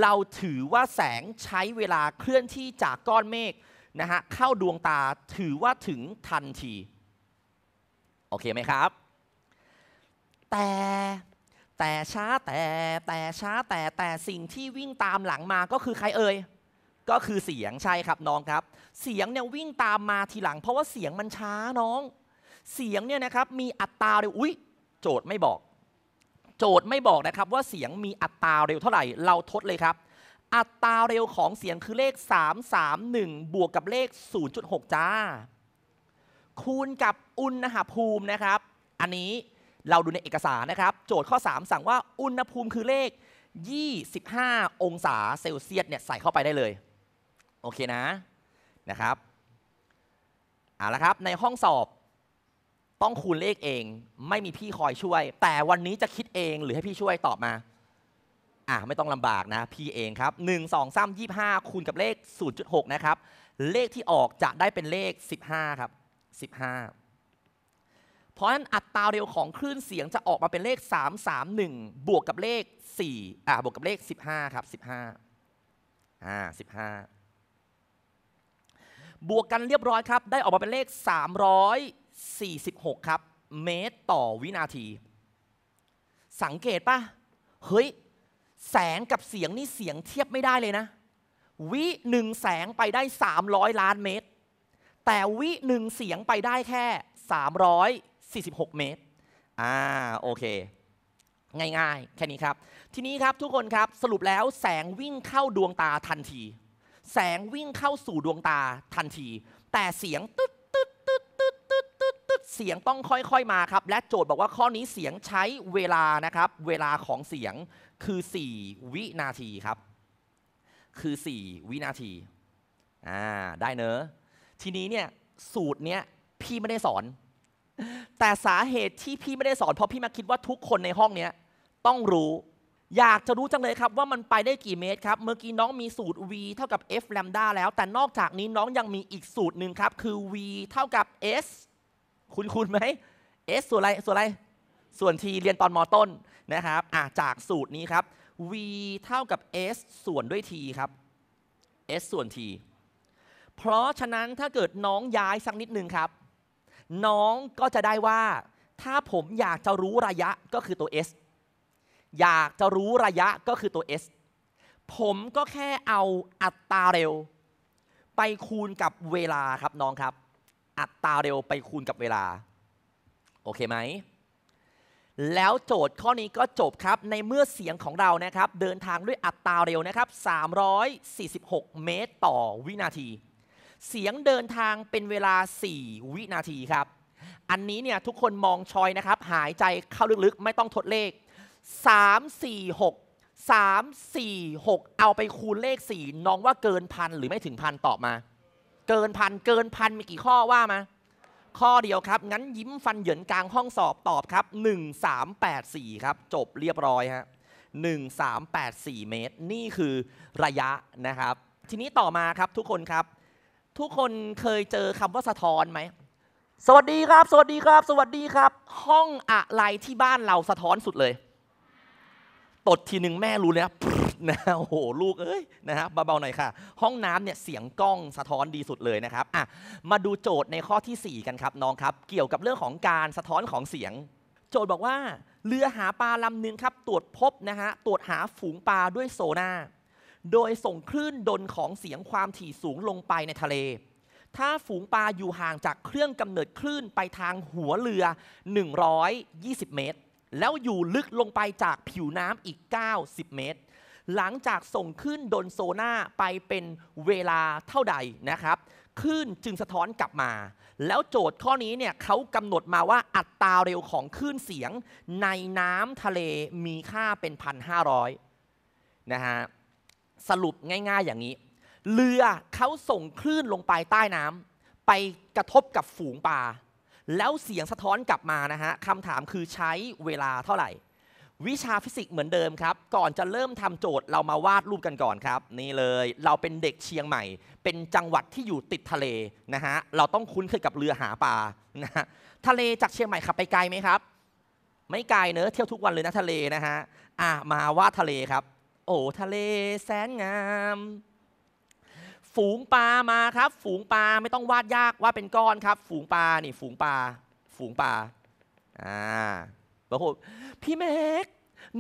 เราถือว่าแสงใช้เวลาเคลื่อนที่จากก้อนเมฆนะฮะเข้าดวงตาถือว่าถึงทันที โอเคไหมครับ แต่แต่ช้าแต่แต่ช้าแต่แต่สิ่งที่วิ่งตามหลังมาก็คือใครเอ่ยก็คือเสียงใช่ครับน้องครับ เสียงเนี่ยวิ่งตามมาทีหลัง เพราะว่าเสียงมันช้าน้อง เสียงเนี่ยนะครับมีอัตราเร็วอุ้ยโจทย์ไม่บอก โจทย์ไม่บอกนะครับว่าเสียงมีอัตราเร็วเท่าไหร่เราทดเลยครับ อัตราเร็วของเสียงคือเลข331 บวกกับเลข 0.6 จ้า คูณกับอุณหภูมินะครับ อันนี้เราดูในเอกสารนะครับ โจทย์ข้อ 3 สั่งว่า อุณหภูมิคือเลข 25 องศาเซลเซียสเนี่ยใส่เข้าไปได้เลยโอเคนะนะครับเอาละครับในห้องสอบ ต้องคูณเลขเองไม่มีพี่คอยช่วย แต่วันนี้จะคิดเองหรือให้พี่ช่วย ตอบมาอ่ะไม่ต้องลำบากนะ พี่เองครับ 1 2 3 25 คูณกับเลข 0.6 นะครับ เลขที่ออกจะได้เป็นเลข 15 ครับ 15 เพราะฉะนั้นอัตราเร็วของคลื่นเสียงจะออกมาเป็นเลข 331 บวกกับเลข4อ่าบวกกับเลข15 ครับ 15อ่า15บวกกันเรียบร้อยครับ ได้ออกมาเป็นเลข 346 ครับ เมตรต่อวินาที สังเกตป่ะเฮ้ยแสงกับเสียงนี่เสียงเทียบไม่ได้เลยนะ วิหนึ่งแสงไปได้ 300 ล้านเมตร แต่วิหนึ่งเสียงไปได้แค่ 346 เมตร อ่าโอเค ง่าย ๆ แค่นี้ครับ ทีนี้ครับทุกคนครับ สรุปแล้วแสงวิ่งเข้าดวงตาทันทีแสงวิ่งเข้าสู่ดวงตาทันที แต่เสียงตึ๊ดตึ๊ดตึ๊ดตึ๊ดตึ๊ดตึ๊ดตึ๊ดเสียงต้องค่อยๆ มาครับ และโจทย์บอกว่าข้อนี้เสียงใช้เวลานะครับ เวลาของเสียงคือ 4 วินาทีครับ คือ4วินาทีอ่าได้เนอะทีนี้เนี่ยสูตรเนี้ยพี่ไม่ได้สอน แต่สาเหตุที่พี่ไม่ได้สอน เพราะพี่มาคิดว่าทุกคนในห้องเนี้ยต้องรู้อยากจะรู้จังเลยครับว่ามันไปได้กี่เมตรครับเมื่อกี้น้องมีสูตร v เท่ากับ f แลมด้าแล้ว แต่นอกจากนี้น้องยังมีอีกสูตรหนึ่งครับคือ v เท่ากับ s คุณคุณไหม s ส่วนอะไรส่วนอะไรส่วน t เรียนตอนมอต้นนะครับอ่าจากสูตรนี้ครับ v เท่ากับ s ส่วนด้วย t ครับ s ส่วน t เพราะฉะนั้นถ้าเกิดน้องย้ายสักนิดหนึ่งครับ น้องก็จะได้ว่าถ้าผมอยากจะรู้ระยะก็คือตัว s อยากจะรู้ระยะก็คือตัว s ผมก็แค่เอาอัตราเร็ว ไปคูณกับเวลาครับน้องครับ อัตราเร็วไปคูณกับเวลา โอเคไหม แล้วโจทย์ข้อนี้ก็จบครับ ในเมื่อเสียงของเรานะครับเดินทางด้วยอัตราเร็วนะครับ 346 เมตรต่อวินาที เสียงเดินทางเป็นเวลา 4 วินาทีครับ อันนี้เนี่ยทุกคนมองชอยนะครับหายใจเข้าลึกๆ ไม่ต้องทดเลข3 4 6 3 4 6เอาไปคูณเลขสี่น้องว่าเกินพันหรือไม่ถึงพันตอบมา เกินพันเกินพันมีกี่ข้อว่ามาข้อเดียวครับ งั้นยิ้มฟันเหยินกลางห้องสอบตอบครับ1384ครับจบเรียบร้อยฮะ1384 เมตร นี่คือระยะนะครับ ทีนี้ต่อมาครับทุกคนครับ ทุกคนเคยเจอคำว่าสะท้อนไหมสวัสดีครับ สวัสดีครับ สวัสดีครับ ห้องอะไรที่บ้านเราสะท้อนสุดเลยตดทีหนึ่งแม่รู้เลยนะนะโอ้โห ลูก เอ้ย นะครับเบาๆหน่อยค่ะ ห้องน้ำเนี่ยเสียงกล้องสะท้อนดีสุดเลยนะครับอ่ะมาดูโจทย์ในข้อที่ 4 กันครับน้องครับ เกี่ยวกับเรื่องของการสะท้อนของเสียง โจทย์บอกว่า เรือหาปลาลำหนึ่งครับตรวจพบนะฮะตรวจหาฝูงปลาด้วยโซนาโดยส่งคลื่นดนของเสียงความถี่สูงลงไปในทะเล ถ้าฝูงปลาอยู่ห่างจากเครื่องกำเนิดคลื่นไปทางหัวเรือ 120 เมตรแล้วอยู่ลึกลงไปจากผิวน้ำอีก 90 เมตร หลังจากส่งขึ้นดนโซน่าไปเป็นเวลาเท่าใดนะครับขึ้นจึงสะท้อนกลับมา แล้วโจทย์ข้อนี้เนี่ยเขากำหนดมาว่าอัตราเร็วของคลื่นเสียงในน้ำทะเลมีค่าเป็น 1,500นะฮะสรุปง่ายๆอย่างนี้ เรือเขาส่งคลื่นลงไปใต้น้ำไปกระทบกับฝูงปลาแล้วเสียงสะท้อนกลับมานะฮะคำถามคือใช้เวลาเท่าไหร่ วิชาฟิสิกส์เหมือนเดิมครับ ก่อนจะเริ่มทำโจทย์เรามาวาดรูปกันก่อนครับ นี่เลย เราเป็นเด็กเชียงใหม่ เป็นจังหวัดที่อยู่ติดทะเลนะฮะ เราต้องคุ้นเคยกับเรือหาปลานะฮะ ทะเลจากเชียงใหม่ขับไปไกลไหมครับ ไม่ไกลเนอะ เที่ยวทุกวันเลยนะทะเลนะฮะอ่ะมาวาดทะเลครับ โอ้ทะเลแสนงามฝูงปลามาครับฝูงปลาไม่ต้องวาดยากว่าเป็นก้อนครับฝูงปลานี่ฝูงปลาฝูงปลาอ่าบางคนพี่แม็ก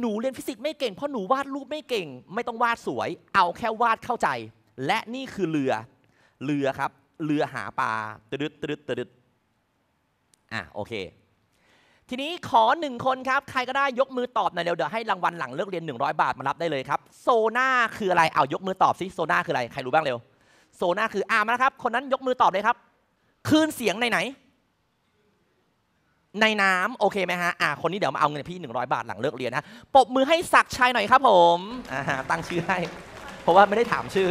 หนูเรียนฟิสิกส์ไม่เก่งเพราะหนูวาดรูปไม่เก่ง ไม่ต้องวาดสวย เอาแค่วาดเข้าใจ และนี่คือเรือ เรือครับ เรือหาปลาตรึดตรึดตรึดอ่ะโอเคทีนี้ขอหนึ่งคนครับใครก็ได้ยกมือตอบหน่อยเรวเดี๋ยวให้รางวัลหลังเลิกเรียน 100 บาทมารับได้เลยครับ โซน่าคืออะไรเอายกมือตอบซิโซน่าคืออะไรใครรู้บ้างเร็วโซน่าคืออามนะครับ คนนั้นยกมือตอบเลยครับ คลื่นเสียงในไหน ในน้ำโอเคไหมฮะ อ่าคนนี้เดี๋ยวมาเอาเงินพี่ 100 บาทหลังเลิกเรียนนะปบมือให้ศักชัยหน่อยครับผม อ่าตั้งชื่อให้ เพราะว่าไม่ได้ถามชื่อ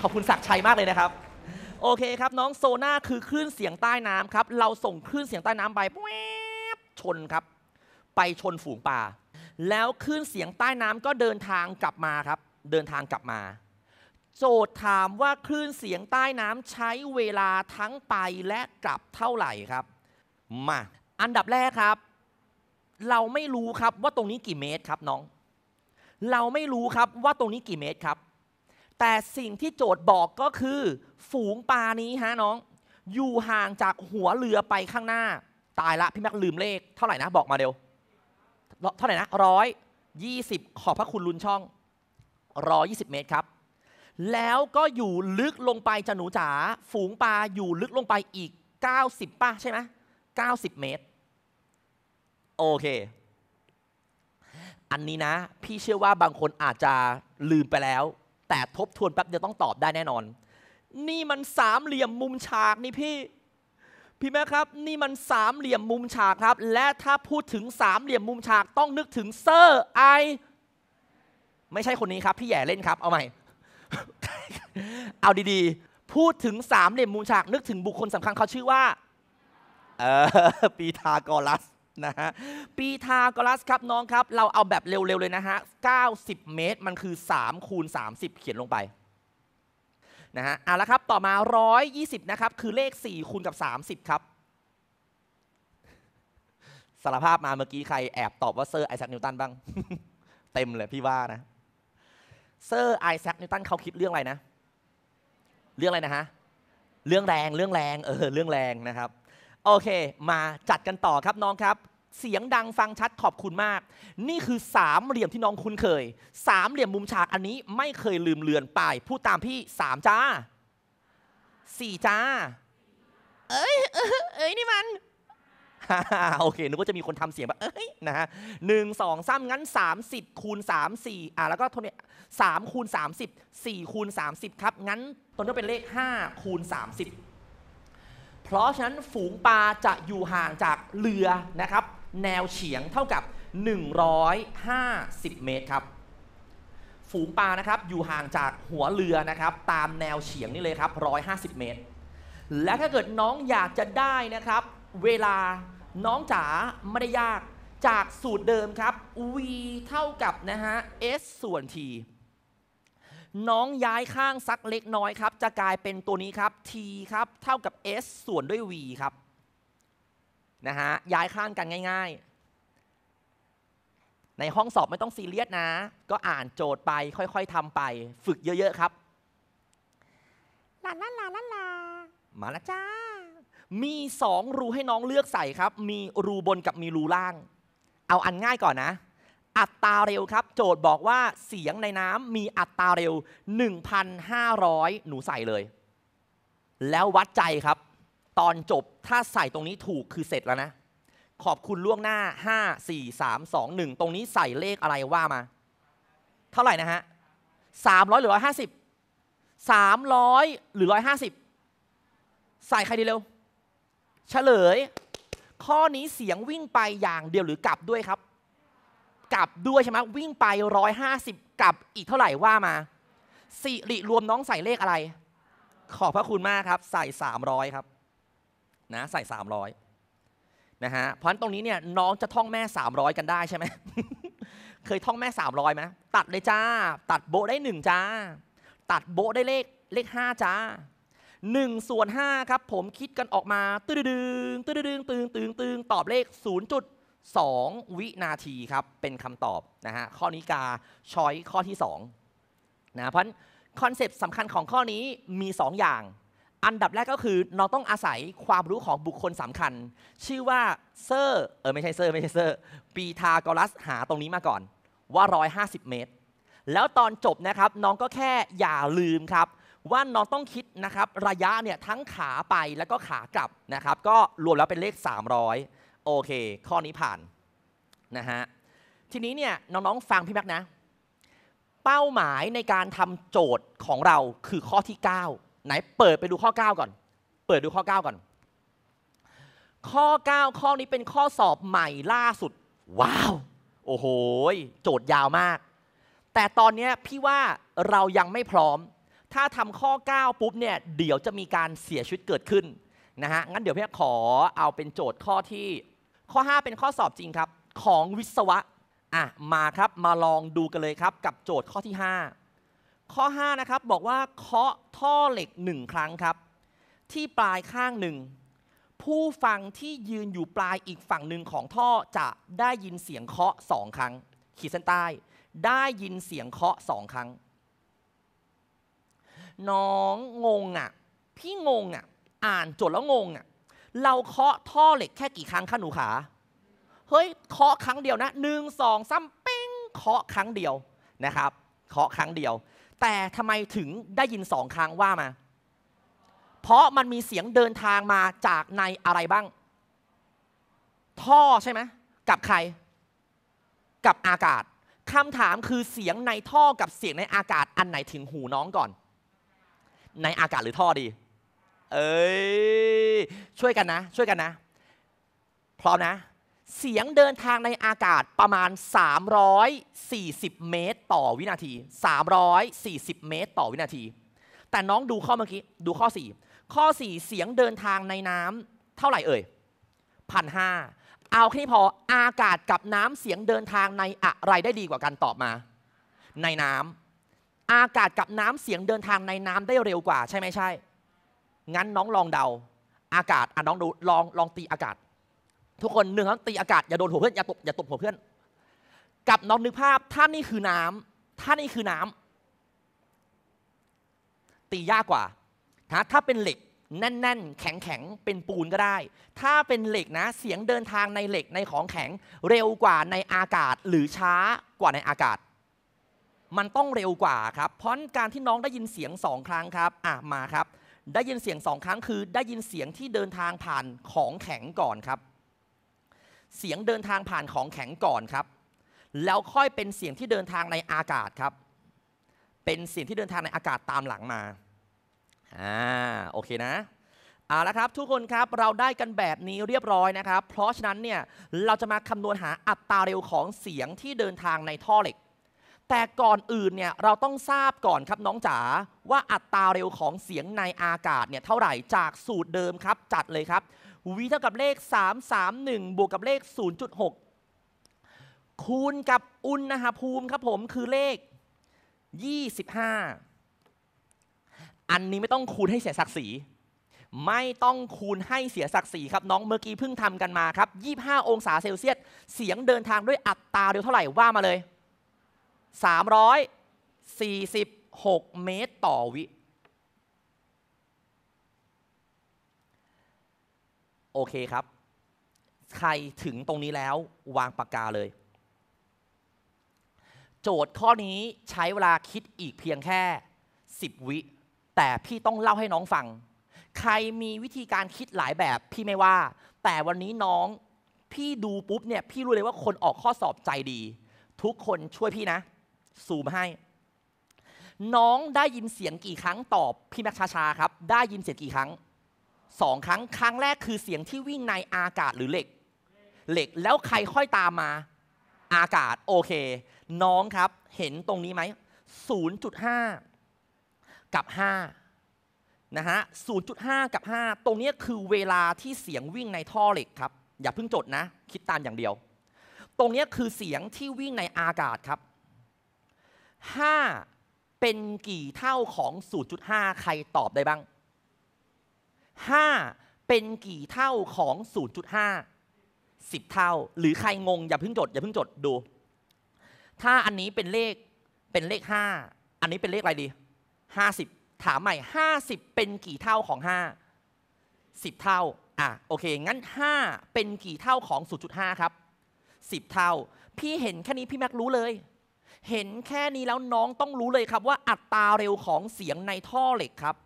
ขอบคุณศักชัยมากเลยนะครับ โอเคครับน้องโซน่าคือคลื่นเสียงใต้น้ำครับ เราส่งคลื่นเสียงใต้น้ำไปชนครับ ไปชนฝูงปลา แล้วคลื่นเสียงใต้น้ำก็เดินทางกลับมาครับ เดินทางกลับมาโจทย์ถามว่าคลื่นเสียงใต้น้ำใช้เวลาทั้งไปและกลับเท่าไหร่ครับมาอันดับแรกครับ เราไม่รู้ครับว่าตรงนี้กี่เมตรครับน้อง เราไม่รู้ครับว่าตรงนี้กี่เมตรครับ แต่สิ่งที่โจทย์บอกก็คือ ฝูงปลานี้ฮะน้อง อยู่ห่างจากหัวเรือไปข้างหน้า ตายละ พี่แม็กลืมเลขเท่าไหร่นะ บอกมาเร็ว เท่าไหร่นะร้อยยี่สิบขอบพระคุณลุนช่องร้อยี่สิบเมตรครับแล้วก็อยู่ลึกลงไปจหนูจ๋าฝูงปลาอยู่ลึกลงไปอีก 90ป่ะใช่ไหมเกเมตรโอเค อันนี้นะ พี่เชื่อว่าบางคนอาจจะลืมไปแล้ว แต่ทบทวนแป๊บเดียวต้องตอบได้แน่นอน นี่มันสามเหลี่ยมมุมฉากนี่พี่ พี่แม่ครับ นี่มันสามเหลี่ยมมุมฉากครับ และถ้าพูดถึงสามเหลี่ยมมุมฉากต้องนึกถึงเซอร์ไอ ไม่ใช่คนนี้ครับพี่แย่เล่นครับเอาใหม่เอาดีๆ พูดถึงสามเหลี่ยมมุมฉากนึกถึงบุคคลสำคัญเขาชื่อว่า เออปีทากรัส นะฮะปีทากรัสครับน้องครับ เราเอาแบบเร็วๆ เลยนะฮะ 90 เมตรมันคือ 3 คูณ 30 เขียนลงไป นะฮะ เอาละครับต่อมา 120 นะครับคือเลข 4 คูณกับ 30 ครับสารภาพมาเมื่อกี้ใครแอบตอบว่าเซอร์ไอแซคนิวตันบ้าง เต็มเลยพี่ว่านะเซอร์ไอแซคนิวตันเขาคิดเรื่องอะไรนะ เรื่องอะไรนะฮะ เรื่องแรงเรื่องแรง เออเรื่องแรงนะครับ โอเค มาจัดกันต่อครับน้องครับ เสียงดังฟังชัดขอบคุณมาก นี่คือสามเหลี่ยมที่น้องคุ้นเคยสามเหลี่ยมมุมฉาก อันนี้ไม่เคยลืมเลือนไปพูดตามพี่สามจ้าสี่จ้า เอ้ยเอ้ยนี่มันโอเค นึกว่าจะมีคนทำเสียงแบบเอ้ย นะฮะหนึ่งสองสามงั้น30คูณ3 4อ่ะแล้วก็ทนเนี่ยสามคูณ30 4คูณ30 ครับ งั้น ตัวนี้เป็นเลข5คูณ30 เพราะฉะนั้นฝูงปลาจะอยู่ห่างจากเรือนะครับ แนวเฉียงเท่ากับ 150 เมตรครับ ฝูงปลานะครับ อยู่ห่างจากหัวเรือนะครับ ตามแนวเฉียงนี่เลยครับ150 เมตร และถ้าเกิดน้องอยากจะได้นะครับ เวลาน้องจ๋าไม่ได้ยากจากสูตรเดิมครับ v เท่ากับนะฮะ s ส่วน t น้องย้ายข้างสักเล็กน้อยครับ จะกลายเป็นตัวนี้ครับ t ครับเท่ากับ s ส่วนด้วย v ครับนะฮะย้ายข้างกันง่ายๆ ในห้องสอบไม่ต้องซีเรียสนะ ก็อ่านโจทย์ไปค่อยๆทำไป ฝึกเยอะๆครับ ลาลาลาลาลามาละจ้ามีสองรูให้น้องเลือกใส่ครับ มีรูบนกับมีรูล่าง เอาอันง่ายก่อนนะ อัตราเร็วครับ โจทย์บอกว่าเสียงในน้ำมีอัตราเร็ว 1,500 หนูใส่เลย แล้ววัดใจครับ ตอนจบถ้าใส่ตรงนี้ถูกคือเสร็จแล้วนะ ขอบคุณล่วงหน้า5 4 3 2 1 ตรงนี้ใส่เลขอะไรว่ามา เท่าไหร่นะฮะ 300 หรือ 150 300 หรือ 150 ใส่ใครดีเร็วเฉลย ข้อนี้เสียงวิ่งไปอย่างเดียวหรือกลับด้วยครับ กลับด้วยใช่ไหมวิ่งไป150กลับอีกเท่าไหร่ว่ามาสิริรวมน้องใส่เลขอะไร ขอบพระคุณมากครับ ใส่300ครับ นะใส่300นะฮะเพราะนั้นตรงนี้เนี่ยน้องจะท่องแม่300กันได้ใช่ไหมเคยท่องแม่300ไหมตัดเลยจ้า ตัดโบได้หนึ่งจ้า ตัดโบได้เลขเลข 5 จ้า1ส่วน5ครับผมคิดกันออกมาตึ้งตึ้งตึงตึ้งตึงตึ้งตึงตอบเลข 0.2 วินาทีครับเป็นคำตอบนะฮะข้อนี้กา ช้อยข้อที่2นะเพราะคอนเซปต์สำคัญของข้อนี้มี 2 อย่าง อันดับแรกก็คือเราต้องอาศัยความรู้ของบุคคลสำคัญ ชื่อว่าเซอร์เออไม่ใช่เซอร์ไม่ใช่เซอร์ปีทากรัสหาตรงนี้มาก่อนว่า 150 เมตร แล้วตอนจบนะครับน้องก็แค่อย่าลืมครับว่าน้องต้องคิดนะครับระยะเนี่ยทั้งขาไปแล้วก็ขากลับนะครับ ก็รวมแล้วเป็นเลข 300 โอเค ข้อนี้ผ่านนะฮะทีนี้เนี่ยน้องๆฟังพี่แม็กนะ เป้าหมายในการทำโจทย์ของเราคือข้อที่ 9 ไหนเปิดไปดูข้อ 9 ก่อน เปิดดูข้อ 9ก่อนข้อ 9 ข้อนี้เป็นข้อสอบใหม่ล่าสุด ว้าว โอ้โหโจทย์ยาวมาก แต่ตอนนี้พี่ว่าเรายังไม่พร้อมถ้าทำข้อ 9 ปุ๊บเนี่ยเดี๋ยวจะมีการเสียชีวิตเกิดขึ้นนะฮะงั้นเดี๋ยวพี่ขอเอาเป็นโจทย์ข้อที่ ข้อ 5 เป็นข้อสอบจริงครับของวิศวะอ่ะมาครับมาลองดูกันเลยครับ กับโจทย์ข้อที่ 5 ข้อ 5 นะครับบอกว่าเคาะท่อเหล็ก 1 ครั้งครับ ที่ปลายข้างหนึ่งผู้ฟังที่ยืนอยู่ปลายอีกฝั่งหนึ่งของท่อจะได้ยินเสียงเคาะสองครั้ง ขีดเส้นใต้ ได้ยินเสียงเคาะสองครั้งน้องงงอ่ะพี่งง อ่ะอ่านจดแล้วงงอ่ะเราเคาะท่อเหล็กแค่กี่ครั้งคะหนูขาเฮ้ยเคาะครั้งเดียวนะหนึ่งสองซ้ำเป้งเคาะครั้งเดียวนะครับ เคาะครั้งเดียว แต่ทำไมถึงได้ยินสองครั้งว่ามา เพราะมันมีเสียงเดินทางมาจากในอะไรบ้าง ท่อใช่ไหม กับใคร กับอากาศคำถามคือเสียงในท่อกับเสียงในอากาศอันไหนถึงหูน้องก่อนในอากาศหรือท่อดี เอ้ย ช่วยกันนะ ช่วยกันนะ พร้อมนะ เสียงเดินทางในอากาศประมาณ 340 เมตรต่อวินาที 340 เมตร ต่อวินาที แต่น้องดูข้อเมื่อกี้ ดูข้อ 4 ข้อ 4 เสียงเดินทางในน้ำเท่าไหร่เอ่ยพันห้าเอาแค่นี้พอ อากาศกับน้ำเสียงเดินทางในอะไรได้ดีกว่ากันตอบมา ในน้ำอากาศกับน้ำเสียงเดินทางในน้ำได้เร็วกว่าใช่ไหมใช่ งั้นน้องลองเดา อากาศอ่ะน้องดู ลอง ลองตีอากาศ ทุกคนหนึ่งครับตีอากาศอย่าโดนหัวเพื่อนอย่าตบอย่าตบหัวเพื่อน กับน้องนึกภาพ ถ้านี่คือน้ำถ้านี่คือน้ำตียากกว่าถ้าถ้าเป็นเหล็กแน่นๆ แข็งๆเป็นปูนก็ได้ ถ้าเป็นเหล็กนะเสียงเดินทางในเหล็กในของแข็งเร็วกว่าในอากาศหรือช้ากว่าในอากาศมันต้องเร็วกว่าครับเพราะการที่น้องได้ยินเสียงสองครั้งครับ อ่ะ มาครับ ได้ยินเสียงสองครั้งคือได้ยินเสียงที่เดินทางผ่านของแข็งก่อนครับ เสียงเดินทางผ่านของแข็งก่อนครับ แล้วค่อยเป็นเสียงที่เดินทางในอากาศครับ เป็นเสียงที่เดินทางในอากาศตามหลังมา อ่า โอเคนะเอาละครับทุกคนครับเราได้กันแบบนี้เรียบร้อยนะครับ เพราะฉะนั้นเนี่ยเราจะมาคำนวณหาอัตราเร็วของเสียงที่เดินทางในท่อเหล็กแต่ก่อนอื่นเนี่ยเราต้องทราบก่อนครับน้องจ๋าว่าอัตราเร็วของเสียงในอากาศเนี่ยเท่าไหร่จากสูตรเดิมครับจัดเลยครับ v เท่ากับเลข331 บวกกับเลข 0.6 คูณกับอุณหภูมิครับผมคือเลข 25 อันนี้ไม่ต้องคูณให้เสียศักดิ์ศรี ไม่ต้องคูณให้เสียศักดิ์ศรีครับน้องเมื่อกี้เพิ่งทำกันมาครับ25 องศาเซลเซียสเสียงเดินทางด้วยอัตราเร็วเท่าไหร่ว่ามาเลย346 เมตรต่อวิโอเคครับ ใครถึงตรงนี้แล้ววางปากกาเลย โจทย์ข้อนี้ใช้เวลาคิดอีกเพียงแค่ 10 วิ แต่พี่ต้องเล่าให้น้องฟัง ใครมีวิธีการคิดหลายแบบพี่ไม่ว่า แต่วันนี้น้องพี่ดูปุ๊บเนี่ยพี่รู้เลยว่าคนออกข้อสอบใจดี ทุกคนช่วยพี่นะซูมให้ น้องได้ยินเสียงกี่ครั้งตอบพี่แม็กชาชาครับ ได้ยินเสียงกี่ครั้งสองครั้ง ครั้งแรกคือเสียงที่วิ่งในอากาศหรือเหล็ก เหล็ก แล้วใครค่อยตามมา อากาศ โอเค น้องครับ เห็นตรงนี้ไหม0.5 กับ5นะฮะ0.5 กับ 5 ตรงนี้คือเวลาที่เสียงวิ่งในท่อเหล็กครับ อย่าเพิ่งจดนะ คิดตามอย่างเดียว ตรงนี้คือเสียงที่วิ่งในอากาศครับ5เป็นกี่เท่าของ0าใครตอบได้บ้าง5เป็นกี่เท่าของ0สิบเท่าหรือใครงงอย่าเพิ่งจดอย่าเพิ่งจดดู ถ้าอันนี้เป็นเลขเป็นเลข5อันนี้เป็นเลขอะไรดี50ถามใหม่50เป็นกี่เท่าของ5 10 เท่าอ่ะโอเคงั้น 5 เป็นกี่เท่าของ 0.5 ครับ 10 เท่า พี่เห็นแค่นี้พี่แม็กรู้เลยเห็นแค่นี้แล้วน้องต้องรู้เลยครับ ว่า อัตราเร็วของเสียงในท่อเหล็กครับ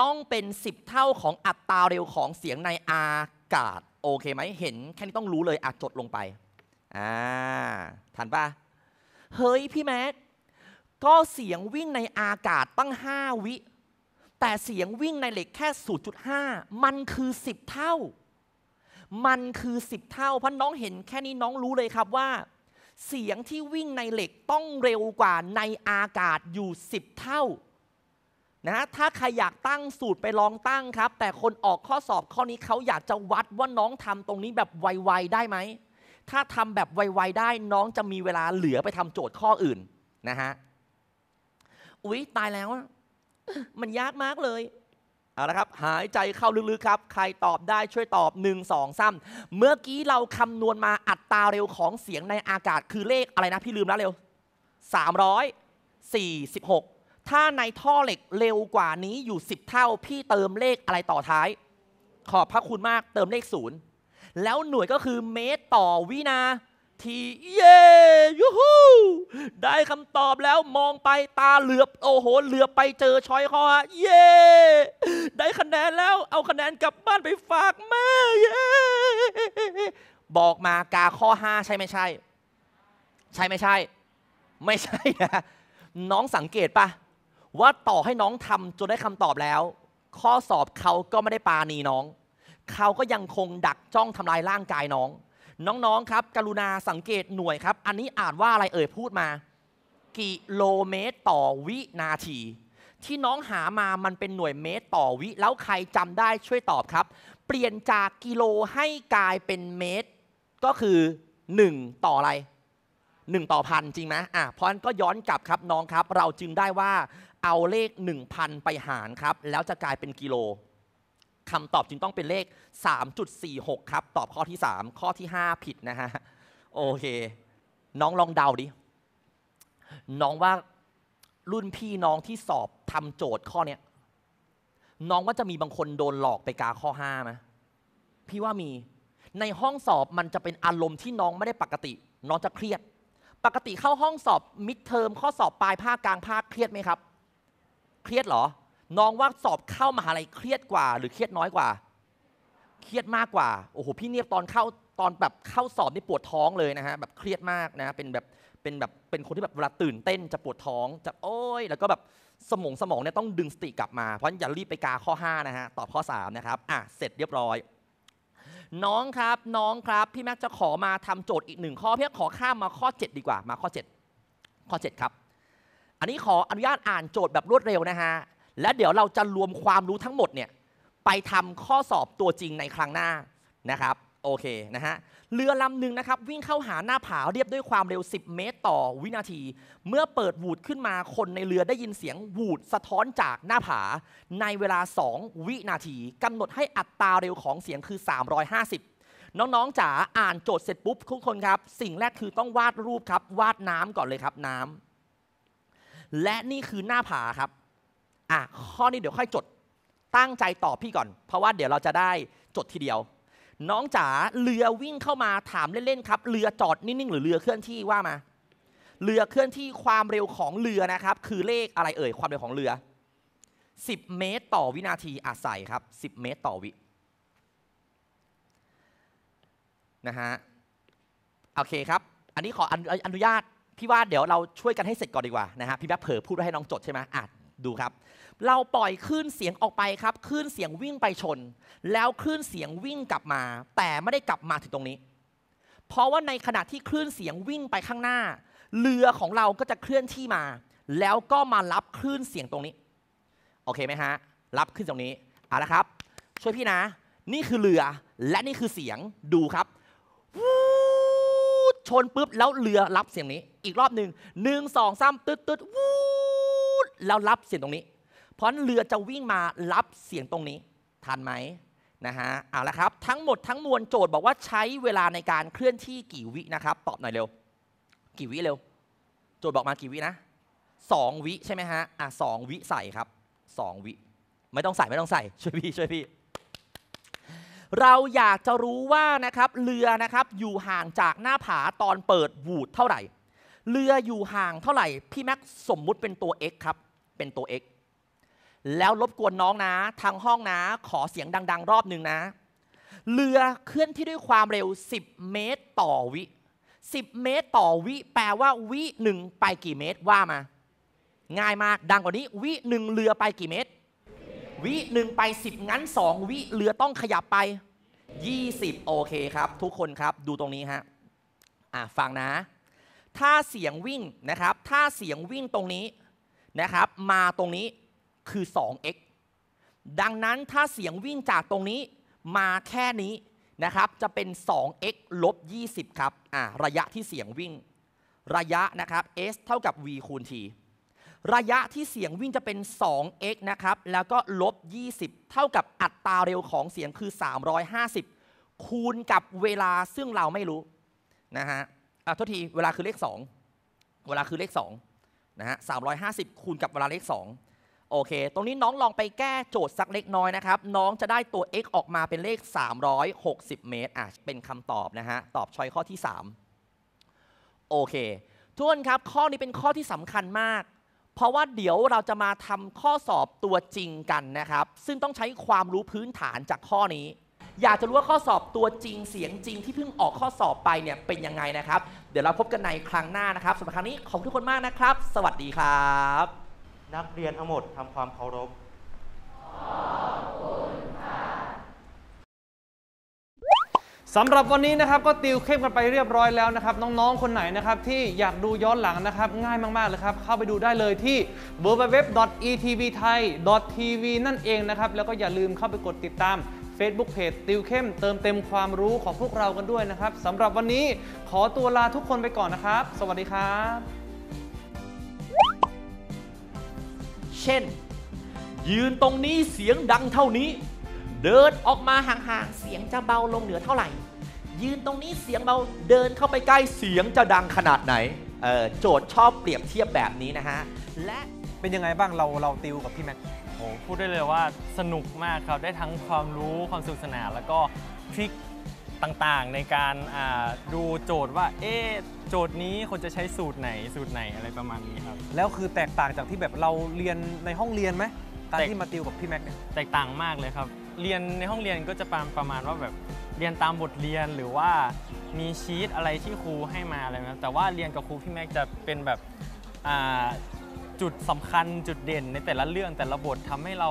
ต้องเป็น10เท่าของอัตราเร็วของเสียงในอากาศ โอเคไหมเห็นแค่นี้ต้องรู้เลยอัดจดลงไปอ่าทันปะเฮ้ยพี่แม็กก็เสียงวิ่งในอากาศตั้ง 5 วิ แต่เสียงวิ่งในเหล็กแค่0.5 มันคือ10เท่า มันคือ10เท่าเพราะน้องเห็นแค่นี้น้องรู้เลยครับว่าเสียงที่วิ่งในเหล็กต้องเร็วกว่าในอากาศอยู่10เท่านะฮะถ้าใครอยากตั้งสูตรไปลองตั้งครับ แต่คนออกข้อสอบข้อนี้เขาอยากจะวัดว่าน้องทำตรงนี้แบบไวๆได้ไหม ถ้าทำแบบไวๆได้น้องจะมีเวลาเหลือไปทำโจทย์ข้ออื่นนะฮะอุ๊ยตายแล้ว มันยากมากเลยเอาละครับหายใจเข้าลึกๆครับ ใครตอบได้ช่วยตอบ 1 2 3 เมื่อกี้เราคำนวณมาอัตราเร็วของเสียงในอากาศคือเลขอะไรนะ พี่ลืมแล้วเร็ว 346 ถ้าในท่อเหล็กเร็วกว่านี้อยู่ 10 เท่า พี่เติมเลขอะไรต่อท้าย ขอบพระคุณมากเติมเลขศูนย์แล้วหน่วยก็คือเมตรต่อวินาทีทีเย่ยูฮูได้คำตอบแล้วมองไปตาเหลือบ โอ้โห เหลือบไปเจอชอยคอเย่ได้คะแนนแล้วเอาคะแนนกลับบ้านไปฝากแม่เย่บอกมากาข้อห้าใช่ไม่ใช่ ใช่ไม่ใช่ไม่ใช่นะน้องสังเกตปะว่าต่อให้น้องทำจนได้คำตอบแล้ว ข้อสอบเขาก็ไม่ได้ปาณีน้องเขาก็ยังคงดักจ้องทำลายร่างกายน้องน้องๆ ครับกรุณาสังเกตหน่วยครับ อันนี้อ่านว่าอะไรเอ่ยพูดมา กิโลเมตรต่อวินาที ที่น้องหามามันเป็นหน่วยเมตรต่อวิแล้วใครจำได้ช่วยตอบครับ เปลี่ยนจากกิโลให้กลายเป็นเมตร ก็คือ 1 ต่ออะไร 1 ต่อพันจริงไหมอ่ะเพราะนั้นก็ย้อนกลับครับน้องครับ เราจึงได้ว่าเอาเลข1,000ไปหารครับ แล้วจะกลายเป็นกิโลคำตอบจึงต้องเป็นเลข 3.46 ครับ ตอบข้อที่ 3 ข้อที่ 5 ผิดนะฮะโอเค น้องลองเดาดิ น้องว่ารุ่นพี่น้องที่สอบทำโจทย์ข้อเนี้ย น้องว่าจะมีบางคนโดนหลอกไปกาข้อ5ไหมพี่ว่ามี ในห้องสอบมันจะเป็นอารมณ์ที่น้องไม่ได้ปกติ น้องจะเครียด ปกติเข้าห้องสอบ มิดเทอมข้อสอบปลายภาคกลางภาคเครียดไหมครับ เครียดเหรอน้องว่าสอบเข้ามหาลัยเครียดกว่า หรือเครียดน้อยกว่า เครียดมากกว่า โอ้โห พี่เนียบตอนเข้าตอนแบบเข้าสอบนี่ปวดท้องเลยนะฮะ แบบเครียดมากนะ เป็นแบบเป็นแบบเป็นคนที่แบบเวลาตื่นเต้น จะปวดท้อง จะโอ้ย แล้วก็แบบสมองสมองเนี่ยต้องดึงสติกลับมา เพราะฉะนนั้อย่ารีบไปกาข้อ5นะฮะ ตอบข้อ3นะครับ อ่ะ เสร็จเรียบร้อย น้องครับ น้องครับ พี่แม็กจะขอมาทำโจทย์อีกหนึ่งข้อพี่ขอข้ามมาข้อ 7 ดีกว่า มาข้อ 7 ข้อ7ครับ อันนี้ขออนุญาตอ่านโจทย์แบบรวดเร็วนะฮะและเดี๋ยวเราจะรวมความรู้ทั้งหมดเนี่ยไปทำข้อสอบตัวจริงในครั้งหน้านะครับโอเคนะฮะเรือลำหนึ่งนะครับ วิ่งเข้าหาหน้าผาเรียบด้วยความเร็ว 10 เมตรต่อวินาที เมื่อเปิดวูดขึ้นมาคนในเรือได้ยินเสียงวูดสะท้อนจากหน้าผา ในเวลา 2 วินาทีกำหนดให้อัตราเร็วของเสียงคือ 350 น้องๆจ๋าอ่านโจทย์เสร็จปุ๊บทุกคนครับ สิ่งแรกคือต้องวาดรูปครับวาดน้ำก่อนเลยครับน้ำ และนี่คือหน้าผาครับอ่ะข้อนี้เดี๋ยวค่อยจดตั้งใจตอบพี่ก่อน เพราะว่าเดี๋ยวเราจะได้จดทีเดียวน้องจ๋าเรือวิ่งเข้ามาถามเล่นๆครับเรือจอดนิ่งๆหรือเรือเคลื่อนที่ว่ามาเรือเคลื่อนที่ความเร็วของเรือนะครับคือเลขอะไรเอ่ยความเร็วของเรือ 10 เมตรต่อวินาทีอาศัยครับ10 เมตรต่อวินะฮะโอเคครับอันนี้ขออนุญาตพี่ว่า เดี๋ยวเราช่วยกันให้เสร็จก่อนดีกว่านะฮะพี่แ๊บเผลอพูดไว้ให้น้องจดใช่ไหมอ่ะดูครับเราปล่อยคลื่นเสียงออกไปครับคลื่นเสียงวิ่งไปชน แล้วคลื่นเสียงวิ่งกลับมา แต่ไม่ได้กลับมาถึงตรงนี้ เพราะว่าในขณะที่คลื่นเสียงวิ่งไปข้างหน้าเรือของเราก็จะเคลื่อนที่มา แล้วก็มารับคลื่นเสียงตรงนี้โอเคไหมฮะรับขึ้นตรงนี้เอาละครับ ช่วยพี่นะ นี่คือเรือและนี่คือเสียงดูครับชนปุ๊บแล้วเรือรับเสียงนี้ อีกรอบหนึ่งหนึ่งสองสามตึ๊ดตึ๊ดวูแล้วรับเสียงตรงนี้ เพราะเรือจะวิ่งมารับเสียงตรงนี้ ทันไหมนะฮะ เอาละครับ ทั้งหมดทั้งมวลโจทย์บอกว่าใช้เวลาในการเคลื่อนที่กี่วินะครับ ตอบหน่อยเร็ว กี่วิเร็ว โจทย์บอกมากี่วินะสองวิใช่ไหมฮะ อ่ะสองวิใส่ครับ สองวิ ไม่ต้องใส่ไม่ต้องใส่ ช่วยพี่ช่วยพี่ เราอยากจะรู้ว่านะครับ เรือนะครับอยู่ห่างจากหน้าผา ตอนเปิดวูดเท่าไหร่ เรืออยู่ห่างเท่าไหร่ พี่แม็กสมมุติเป็นตัว x ครับเป็นตัว x แล้วรบกวนน้องนะทางห้องนะขอเสียงดัง ๆ รอบหนึ่งนะ เรือเคลื่อนที่ด้วยความเร็ว 10 เมตรต่อวิ 10 เมตรต่อวิแปลว่า วิหนึ่งไปกี่เมตรว่ามา ง่ายมาก ดังกว่านี้ วิหนึ่งเรือไปกี่เมตร วิหนึ่งไป 10 งั้น2วิเรือต้องขยับไป 20โอเคครับ ทุกคนครับดูตรงนี้ฮะอ่ะฟังนะ ถ้าเสียงวิ่งนะครับ ถ้าเสียงวิ่งตรงนี้นะครับมาตรงนี้คือ 2x ดังนั้นถ้าเสียงวิ่งจากตรงนี้มาแค่นี้นะครับจะเป็น 2x ลบ20 ครับอ่าระยะที่เสียงวิ่ง ระยะนะครับ s เท่ากับ v คูณ t ระยะที่เสียงวิ่งจะเป็น 2x นะครับแล้วก็ลบ 20 เท่ากับอัตราเร็วของเสียงคือ 350 คูณกับเวลาซึ่งเราไม่รู้นะฮะอ่ะทษทีเวลาคือเลข 2 เวลาคือเลข 2นะฮะ350 คูณกับเวลาเลข2โอเคตรงนี้น้องลองไปแก้โจทย์สักเล็กน้อยนะครับน้องจะได้ตัว x ออกมาเป็นเลข 360 เมตรอ่ะเป็นคำตอบนะฮะตอบชอยข้อที่3โอเคทุกคนครับ ข้อนี้เป็นข้อที่สำคัญมาก เพราะว่าเดี๋ยวเราจะมาทำข้อสอบตัวจริงกันนะครับซึ่งต้องใช้ความรู้พื้นฐานจากข้อนี้อยากจะรู้ว่าข้อสอบตัวจริงเสียงจริงที่เพิ่งออกข้อสอบไปเนี่ยเป็นยังไงนะครับ เดี๋ยวเราพบกันในครั้งหน้านะครับสำหรับครั้งนี้ขอบทุกคนมากนะครับ สวัสดีครับ นักเรียนทั้งหมดทำความเคารพขอบคุณสำหรับวันนี้นะครับก็ติวเข้มกันไปเรียบร้อยแล้วนะครับ น้องๆคนไหนนะครับที่อยากดูย้อนหลังนะครับง่ายมากๆเลยครับเข้าไปดูได้เลยที่ www.etvthai.tv นั่นเองนะครับแล้วก็อย่าลืมเข้าไปกดติดตาม Facebook Page ติวเข้มเติมเต็มความรู้ของพวกเรากันด้วยนะครับสำหรับวันนี้ขอตัวลาทุกคนไปก่อนนะครับ สวัสดีครับ เช่น ยืนตรงนี้เสียงดังเท่านี้ เดินออกมาห่าง ๆ เสียงจะเบาลงเหลือเท่าไหร่ ยืนตรงนี้เสียงเบา เดินเข้าไปใกล้เสียงจะดังขนาดไหน โจทย์ชอบเปรียบเทียบแบบนี้นะฮะและเป็นยังไงบ้างเราเราติวกับพี่แม็กผมพูดได้เลยว่าสนุกมากครับได้ทั้งความรู้ความสนุกสนานแล้วก็ทริคต่าง ๆ ในการดูโจทย์ว่าเอ๊โจทย์นี้คนจะใช้สูตรไหนสูตรไหนอะไรประมาณนี้ครับแล้วคือแตกต่างจากที่แบบเราเรียนในห้องเรียนไหมการที่มาติวกับพี่แม็กเนี่ยแตกต่างมากเลยครับ เรียนในห้องเรียนก็จะประประมาณว่าแบบเรียนตามบทเรียนหรือว่ามีชีตอะไรที่ครูให้มาอะไรนะแต่ว่าเรียนกับครูพี่แม็กจะเป็นแบบจุดสำคัญจุดเด่นในแต่ละเรื่องแต่ละบททำให้เรา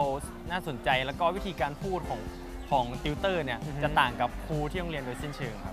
น่าสนใจแล้วก็วิธีการพูดของของติวเตอร์เนี่ยจะต่างกับครูที่โรงเรียนโดยสิ้นเชิงครับ